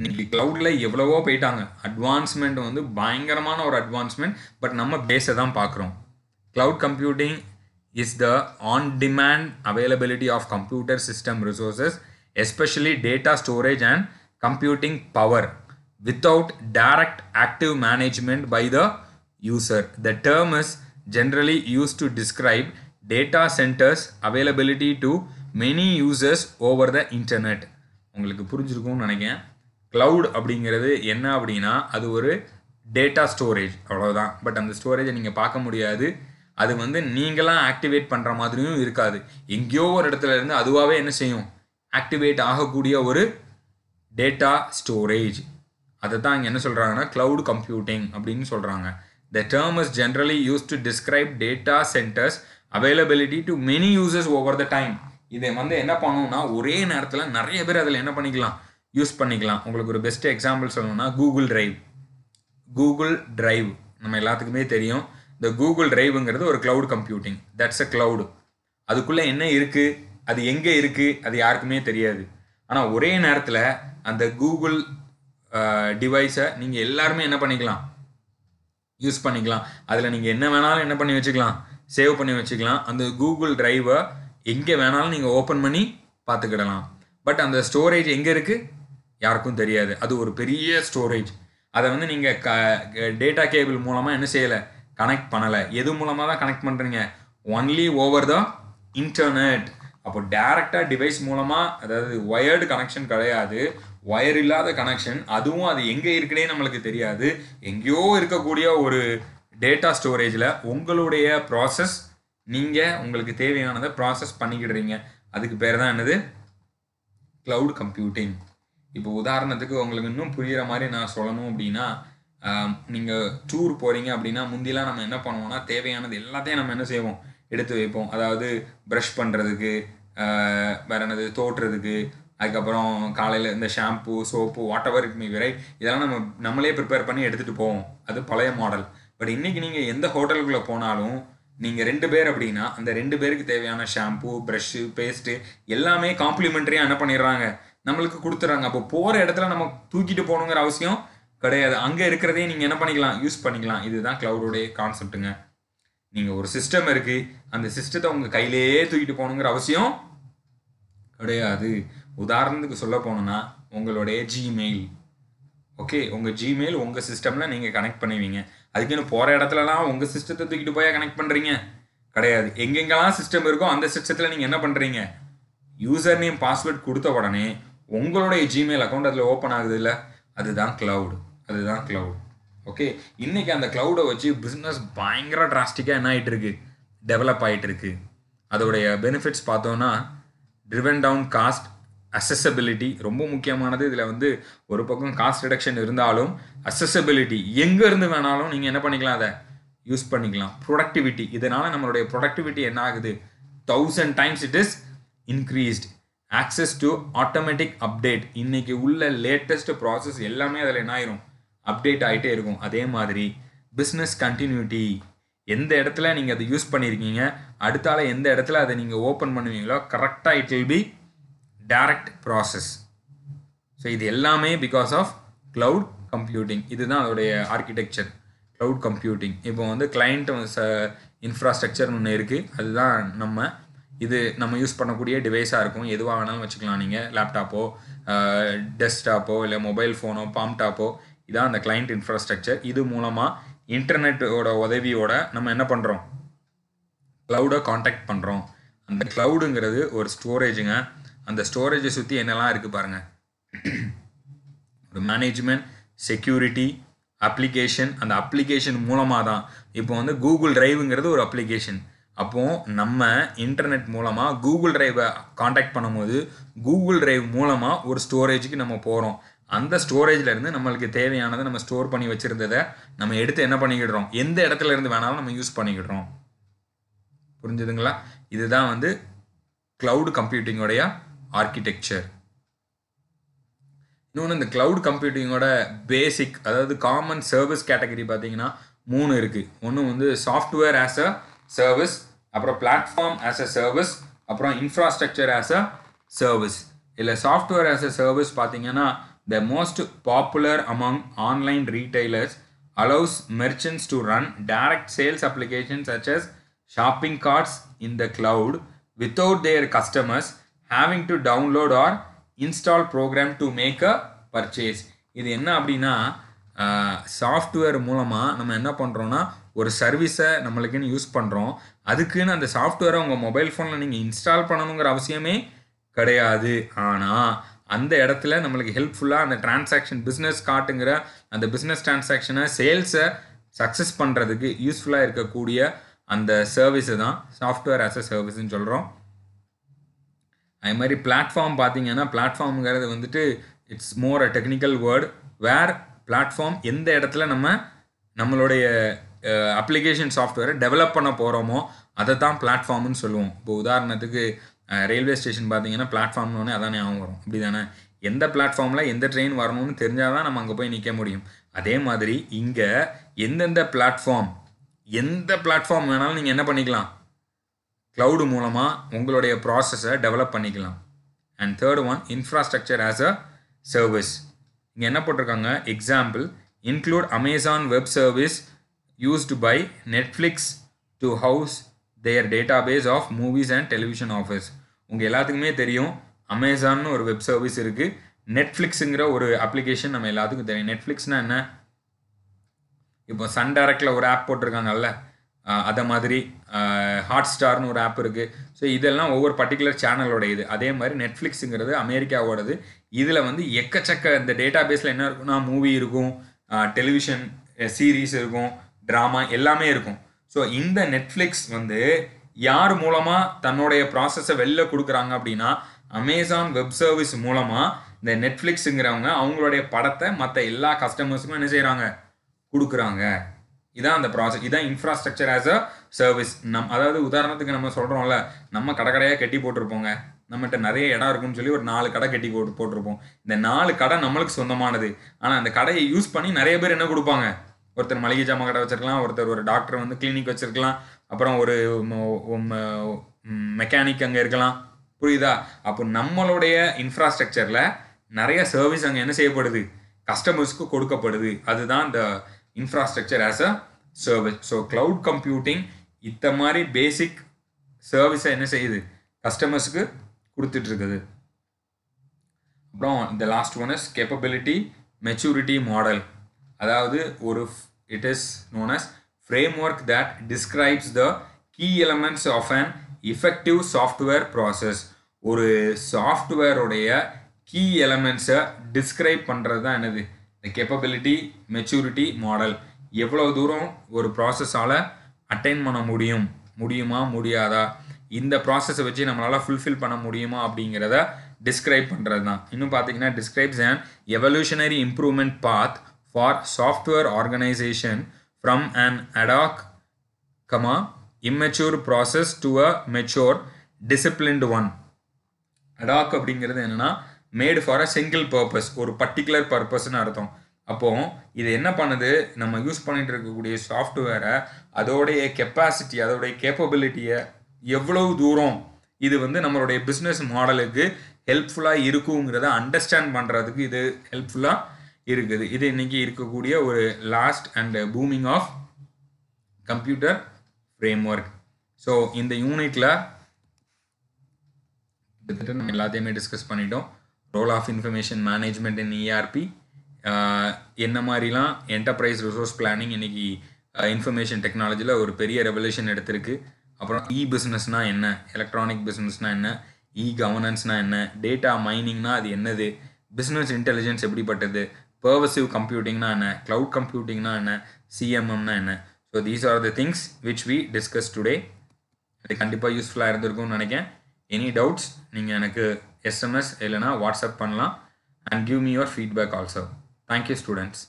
இன்னைக்கு கிளவுடில் எவ்வளவோ போயிட்டாங்க அட்வான்ஸ்மெண்ட் வந்து பயங்கரமான ஒரு அட்வான்ஸ்மெண்ட் பட் நம்ம பேஸை தான் பார்க்குறோம் cloud computing is the on demand availability of computer system resources especially data storage and computing power without direct active management by the user the term is generally use to describe data centres availability to many users over the internet உங்களுக்கு புரிஞ்சிருக்கும்னு நினைக்கிறேன் க்ளவுட் அப்படிங்கிறது என்ன அப்படின்னா அது ஒரு டேட்டா ஸ்டோரேஜ் அவ்வளோதான் பட் அந்த ஸ்டோரேஜை நீங்கள் பார்க்க முடியாது அது வந்து நீங்களாம் ஆக்டிவேட் பண்ணுற மாதிரியும் இருக்காது எங்கேயோ ஒரு இடத்துல இருந்து அதுவாகவே என்ன செய்யும் ஆக்டிவேட் ஆகக்கூடிய ஒரு டேட்டா ஸ்டோரேஜ் அதை தான் இங்கே என்ன சொல்கிறாங்கன்னா க்ளவுட் கம்ப்யூட்டிங் அப்படின்னு சொல்கிறாங்க the term is generally use to describe data centres availability to many users over the time இதை வந்து என்ன பண்ணணும்னா ஒரே நேரத்தில் நிறைய பேர் அதில் என்ன பண்ணிக்கலாம் யூஸ் பண்ணிக்கலாம் உங்களுக்கு ஒரு பெஸ்ட்டு எக்ஸாம்பிள் சொல்லணும்னா கூகுள் டிரைவ் கூகுள் டிரைவ் நம்ம எல்லாத்துக்குமே தெரியும் இந்த கூகுள் டிரைவுங்கிறது ஒரு cloud computing that's a cloud அதுக்குள்ளே என்ன இருக்குது அது எங்கே இருக்குது அது யாருக்குமே தெரியாது ஆனால் ஒரே நேரத்தில் அந்த கூகுள் டிவைஸை நீங்கள் எல்லாருமே என்ன பண்ணிக்கலாம் யூஸ் பண்ணிக்கலாம் அதில் நீங்கள் என்ன வேணாலும் என்ன பண்ணி வச்சுக்கலாம் சேவ் பண்ணி வச்சுக்கலாம் அந்த கூகுள் டிரைவை எங்கே வேணாலும் நீங்கள் ஓப்பன் பண்ணி பார்த்துக்கிடலாம் பட் அந்த ஸ்டோரேஜ் எங்கே இருக்குது யாருக்கும் தெரியாது அது ஒரு பெரிய ஸ்டோரேஜ் அதை வந்து நீங்கள் க டேட்டா கேபிள் மூலமாக என்ன செய்யலை கனெக்ட் பண்ணலை எது மூலமாக தான் கனெக்ட் பண்ணுறீங்க ஒன்லி ஓவர் த இன்டர்நெட் அப்போ டேரெக்டாக டிவைஸ் மூலமாக அதாவது ஒயர்டு கனெக்ஷன் கிடையாது ஒயர் இல்லாத கனெக்ஷன் அதுவும் அது எங்கே இருக்குன்னே நம்மளுக்கு தெரியாது எங்கேயோ இருக்கக்கூடிய ஒரு டேட்டா ஸ்டோரேஜில் உங்களுடைய ப்ராசஸ் நீங்கள் உங்களுக்கு தேவையானதை ப்ராசஸ் பண்ணிக்கிடுறீங்க அதுக்கு பேர் தான் என்னது க்ளவுட் கம்ப்யூட்டிங் இப்போ உதாரணத்துக்கு உங்களுக்கு இன்னும் புரிகிற மாதிரி நான் சொல்லணும் அப்படின்னா நீங்கள் டூர் போகிறீங்க அப்படின்னா முந்திலாம் நம்ம என்ன பண்ணுவோம்னா தேவையானது எல்லாத்தையும் நம்ம என்ன செய்வோம் எடுத்து வைப்போம் அதாவது ப்ரஷ் பண்ணுறதுக்கு வேற என்னது தோட்டுறதுக்கு அதுக்கப்புறம் காலையில் இந்த shampoo soap whatever me விரை இதெல்லாம் நம்ம நம்மளே ப்ரிப்பேர் பண்ணி எடுத்துகிட்டு போவோம் அது பழைய மாடல் பட் இன்றைக்கி நீங்கள் எந்த ஹோட்டலுக்குள்ளே போனாலும் நீங்கள் ரெண்டு பேர் அப்படின்னா அந்த ரெண்டு பேருக்கு தேவையான ஷாம்பு ப்ரஷ்ஷு பேஸ்ட்டு எல்லாமே காம்ப்ளிமெண்ட்ரியாக என்ன பண்ணிடுறாங்க நம்மளுக்கு கொடுத்துட்றாங்க அப்போ போகிற இடத்துல நம்ம தூக்கிட்டு போகணுங்கிற அவசியம் கிடையாது அங்கே இருக்கிறதே நீங்கள் என்ன பண்ணிக்கலாம் யூஸ் பண்ணிக்கலாம் இதுதான் க்ளவுடோடைய கான்செப்ட்டுங்க நீங்கள் ஒரு சிஸ்டம் இருக்குது அந்த சிஸ்டத்தை உங்கள் கையிலேயே தூக்கிட்டு போகணுங்கிற அவசியம் கிடையாது உதாரணத்துக்கு சொல்ல போனோன்னா உங்களுடைய ஜிமெயில் ஓகே உங்கள் ஜிமெயில் உங்கள் சிஸ்டமில் நீங்கள் கனெக்ட் பண்ணுவீங்க அதுக்குன்னு போகிற இடத்துலலாம் உங்கள் சிஸ்டத்தை தூக்கிட்டு போய் கனெக்ட் பண்ணுறீங்க கிடையாது எங்கெங்கெல்லாம் சிஸ்டம் இருக்கோ அந்த சிஸ்டத்தில் நீங்கள் என்ன பண்ணுறீங்க யூசர் நேம் பாஸ்வேர்ட் கொடுத்த உடனே உங்களுடைய ஜிமெயில் அக்கௌண்ட் அதில் ஓப்பன் ஆகுது இல்லை அதுதான் க்ளவுடு அதுதான் க்ளவுட் ஓகே இன்றைக்கி அந்த க்ளவுடை வச்சு பிஸ்னஸ் பயங்கர டிராஸ்டிக்காக என்ன ஆகிட்டு இருக்கு டெவலப் ஆகிட்டு இருக்கு அதோடைய பெனிஃபிட்ஸ் பார்த்தோன்னா ட்ரிவன் டவுன் காஸ்ட் அசஸபிலிட்டி ரொம்ப முக்கியமானது இதில் வந்து ஒரு பக்கம் காஸ்ட் ரிடக்ஷன் இருந்தாலும் எங்கே எங்கேருந்து வேணாலும் நீங்கள் என்ன பண்ணிக்கலாம் அதை யூஸ் பண்ணிக்கலாம் ப்ரொடக்டிவிட்டி இதனால் நம்மளுடைய ப்ரொடக்டிவிட்டி என்ன ஆகுது thousand times it is increased access to automatic update இன்றைக்கி உள்ள லேட்டஸ்ட் ப்ராசஸ் எல்லாமே அதில் என்ன ஆயிரும் அப்டேட் ஆகிட்டே இருக்கும் அதே மாதிரி பிஸ்னஸ் கண்டினியூட்டி எந்த இடத்துல நீங்கள் அதை யூஸ் பண்ணியிருக்கீங்க அடுத்தால எந்த இடத்துல அதை நீங்கள் ஓப்பன் பண்ணுவீங்களோ கரெக்டாக it will be direct process so இது எல்லாமே பிகாஸ் ஆஃப் க்ளவுட் கம்ப்யூட்டிங் இதுதான் அதோடைய ஆர்கிடெக்சர் க்ளவுட் கம்ப்யூட்டிங் இப்போ வந்து கிளைண்ட் இன்ஃப்ராஸ்ட்ரக்சர்னு ஒன்று இருக்குது அதுதான் நம்ம இது நம்ம யூஸ் பண்ணக்கூடிய டிவைஸாக இருக்கும் எதுவாக வேணாலும் வச்சுக்கலாம் நீங்கள் லேப்டாப்போ டெஸ்க்டாப்போ இல்லை மொபைல் ஃபோனோ பாம்டாப்போ இதான் அந்த கிளைண்ட் இன்ஃப்ராஸ்ட்ரக்சர் இது மூலமாக இன்டர்நெட்டோட உதவியோட நம்ம என்ன பண்ணுறோம் க்ளவுடை காண்டாக்ட் பண்ணுறோம் அந்த க்ளவுடுங்கிறது ஒரு ஸ்டோரேஜுங்க அந்த ஸ்டோரேஜை சுற்றி என்னெல்லாம் இருக்குது பாருங்கள் ஒரு மேனேஜ்மெண்ட் செக்யூரிட்டி அப்ளிகேஷன் அந்த அப்ளிகேஷன் மூலமாக தான் இப்போ வந்து கூகுள் டிரைவுங்கிறது ஒரு அப்ளிகேஷன் அப்போது நம்ம இன்டர்நெட் மூலமாக கூகுள் ட்ரைவை காண்டாக்ட் பண்ணும்போது கூகுள் ட்ரைவ் மூலமாக ஒரு ஸ்டோரேஜுக்கு நம்ம போகிறோம் அந்த ஸ்டோரேஜ்லேருந்து நம்மளுக்கு தேவையானதை நம்ம ஸ்டோர் பண்ணி வச்சுருந்ததை நம்ம எடுத்து என்ன பண்ணிக்கிடுறோம் எந்த இடத்துல இருந்து வேணாலும் நம்ம யூஸ் பண்ணிக்கிடுறோம் புரிஞ்சுதுங்களா இதுதான் வந்து கிளவுட் கம்ப்யூட்டிங்கோடைய ஆர்கிடெக்சர் இன்னொன்று இந்த க்ளவுட் கம்ப்யூட்டிங்கோட பேசிக் அதாவது காமன் சர்வீஸ் கேட்டகரி பார்த்தீங்கன்னா மூணு இருக்குது ஒன்று வந்து சாஃப்ட்வேர் ஆஸ் அ சர்வீஸ் அப்புறம் பிளாட்ஃபார்ம் ஆஸ் அ சர்வீஸ் அப்புறம் இன்ஃப்ராஸ்ட்ரக்சர் ஆஸ் அ சர்வீஸ் இதில் சாஃப்ட்வேர் ஆஸ் அ சர்வீஸ் பார்த்தீங்கன்னா the most popular among online retailers allows merchants to run direct sales applications such as shopping carts in the cloud without their customers having to download or install program to make a purchase இது என்ன அப்படின்னா சாஃப்ட்வேர் மூலமாக நம்ம என்ன பண்ணுறோன்னா ஒரு சர்வீஸை நம்மளுக்குன்னு யூஸ் பண்ணுறோம் அதுக்குன்னு அந்த சாஃப்ட்வேரை உங்கள் மொபைல் ஃபோனில் நீங்கள் இன்ஸ்டால் பண்ணணுங்கிற அவசியமே கிடையாது ஆனால் அந்த இடத்துல நம்மளுக்கு ஹெல்ப்ஃபுல்லாக அந்த டிரான்சாக்ஷன் பிஸ்னஸ் காட்டுங்கிற அந்த பிஸ்னஸ் டிரான்சாக்ஷனை சேல்ஸை சக்ஸஸ் பண்ணுறதுக்கு யூஸ்ஃபுல்லாக இருக்கக்கூடிய அந்த சர்வீஸு தான் சாஃப்ட்வேர் ஆஸ் அ சர்வீஸ்ன்னு சொல்கிறோம் அது மாதிரி பிளாட்ஃபார்ம் பார்த்தீங்கன்னா பிளாட்ஃபார்ம்ங்கிறது வந்துட்டு it's more a technical word where platform எந்த இடத்துல நம்ம நம்மளுடைய அப்ளிகேஷன் சாஃப்ட்வேரை டெவலப் பண்ண போகிறோமோ அதை தான் பிளாட்ஃபார்ம்னு சொல்லுவோம் இப்போ உதாரணத்துக்கு ரயில்வே ஸ்டேஷன் பார்த்தீங்கன்னா பிளாட்ஃபார்ம்னு அதான் ஞாபகம் வரும் அப்படி தானே எந்த பிளாட்ஃபார்மில் எந்த ட்ரெயின் வரணும்னு தெரிஞ்சால் தான் நம்ம அங்கே போய் நிற்க முடியும் அதே மாதிரி இங்கே எந்தெந்த பிளாட்ஃபார்ம் எந்த பிளாட்ஃபார்ம் வேணாலும் நீங்கள் என்ன பண்ணிக்கலாம் க்ளவுடு மூலமாக உங்களுடைய ப்ராசஸை டெவலப் பண்ணிக்கலாம் and third one infrastructure as a service இங்கே என்ன போட்டிருக்காங்க example include Amazon web service used by Netflix to house their database of movies and television offers உங்கள் எல்லாத்துக்குமே தெரியும் அமேசான்னு ஒரு வெப் சர்வீஸ் இருக்குது நெட்ஃப்ளிக்ஸுங்கிற ஒரு அப்ளிகேஷன் நம்ம எல்லாத்துக்கும் தெரியும் நெட்ஃப்ளிக்ஸ்னால் என்ன இப்போ சன் டைரக்டில் ஒரு ஆப் போட்டிருக்காங்கல்ல அதை மாதிரி ஹாட் ஸ்டார்னு ஒரு ஆப் இருக்குது ஸோ இதெல்லாம் ஒவ்வொரு பர்டிகுலர் சேனலோட இது அதே மாதிரி நெட்ஃப்ளிக்ஸுங்கிறது அமெரிக்காவோடது இதில் வந்து எக்கச்சக்க இந்த டேட்டா பேஸில் என்ன இருக்குன்னா மூவி இருக்கும் டெலிவிஷன் சீரீஸ் இருக்கும் ட்ராமா எல்லாமே இருக்கும் ஸோ இந்த நெட்ஃப்ளிக்ஸ் வந்து யார் மூலமாக தன்னுடைய ப்ராசஸை வெளில கொடுக்குறாங்க அப்படின்னா அமேசான் வெப் சர்வீஸ் மூலமாக இந்த நெட்ஃப்ளிக்ஸுங்கிறவங்க அவங்களுடைய படத்தை மற்ற எல்லா கஸ்டமர்ஸுக்கும் என்ன செய்கிறாங்க கொடுக்குறாங்க இதான் அந்த ப்ராசஸ் இதான் இன்ஃப்ராஸ்ட்ரக்சர் ஆஸ் அ சர்வீஸ் நம் அதாவது உதாரணத்துக்கு நம்ம சொல்கிறோம்ல நம்ம கடை கடையாக கட்டி போட்டிருப்போங்க நம்மகிட்ட நிறைய இடம் இருக்குன்னு சொல்லி ஒரு நாலு கடை கட்டி போட்டு போட்டிருப்போம் இந்த நாலு கடை நம்மளுக்கு சொந்தமானது ஆனால் அந்த கடையை யூஸ் பண்ணி நிறைய பேர் என்ன கொடுப்பாங்க ஒருத்தர் மளிகை ஜாம கடை வச்சிருக்கலாம் ஒருத்தர் ஒரு டாக்டர் வந்து கிளினிக் வச்சிருக்கலாம் அப்புறம் ஒரு மெக்கானிக் அங்கே இருக்கலாம் புரியுதா அப்போ நம்மளுடைய இன்ஃப்ராஸ்ட்ரக்சரில் நிறைய சர்வீஸ் அங்கே என்ன செய்யப்படுது கஸ்டமர்ஸ்க்கு கொடுக்கப்படுது அதுதான் இந்த infrastructure as a service so cloud computing இத்த மாதிரி பேசிக் சர்வீஸை என்ன செய்யுது கஸ்டமர்ஸுக்கு கொடுத்துட்ருக்குது அப்புறம் இந்த last one is capability maturity model அதாவது ஒரு it is known as framework that describes the key elements of an effective software process ஒரு சாஃப்ட்வேருடைய கீ எலமெண்ட்ஸை டிஸ்கிரைப் பண்ணுறது தான் என்னது இந்த கெப்பபிலிட்டி மெச்சூரிட்டி மாடல் எவ்வளோ தூரம் ஒரு ப்ராசஸால் அட்டைன் பண்ண முடியும் முடியுமா முடியாதா இந்த ப்ராசஸை வச்சு நம்மளால் ஃபுல்ஃபில் பண்ண முடியுமா அப்படிங்கிறத டிஸ்கிரைப் பண்ணுறது தான் இன்னும் பார்த்தீங்கன்னா describes and evolutionary improvement path for software organization from an ad hoc, comma, immature process to a mature disciplined one. Ad hoc அப்படிங்கிறது என்னன்னா made for a single purpose ஒரு பர்டிகுலர் பர்பஸ்னு அர்த்தம் அப்போது இது என்ன பண்ணுது நம்ம யூஸ் பண்ணிட்டு இருக்கக்கூடிய சாஃப்ட்வேரை அதோடைய கெப்பாசிட்டி அதோடைய கேப்பபிலிட்டியை எவ்வளவு தூரம் இது வந்து நம்மளுடைய பிஸ்னஸ் மாடலுக்கு ஹெல்ப்ஃபுல்லாக இருக்குங்கிறத அண்டர்ஸ்டாண்ட் பண்ணுறதுக்கு இது ஹெல்ப்ஃபுல்லாக இருக்குது இது இன்றைக்கி இருக்கக்கூடிய ஒரு last and booming of computer framework so இந்த யூனிட்டில் நம்ம எல்லாத்தையுமே டிஸ்கஸ் பண்ணிட்டோம் role of information management in ERP என்ன மாதிரிலாம் என்டர்பிரைஸ் ரிசோர்ஸ் பிளானிங் இன்றைக்கி இன்ஃபர்மேஷன் டெக்னாலஜியில் ஒரு பெரிய ரெவல்யூஷன் எடுத்திருக்கு அப்புறம் இ பிஸ்னஸ்னால் என்ன எலக்ட்ரானிக் பிஸ்னஸ்னால் என்ன இ கவர்னன்ஸ்னால் என்ன டேட்டா மைனிங்னால் அது என்னது பிஸ்னஸ் இன்டெலிஜென்ஸ் எப்படிப்பட்டது பர்வசிவ் கம்ப்யூட்டிங்னா என்ன க்ளவுட் கம்ப்யூட்டிங்னா என்ன சிஎம்எம்னா என்ன so these are the things which we discuss today இது கண்டிப்பாக யூஸ்ஃபுல்லாக இருந்திருக்கும்னு நினைக்கிறேன் எனி டவுட்ஸ் நீங்கள் எனக்கு எஸ்எம்எஸ் இல்லைனா வாட்ஸ்அப் பண்ணலாம் and give me your feedback also thank you students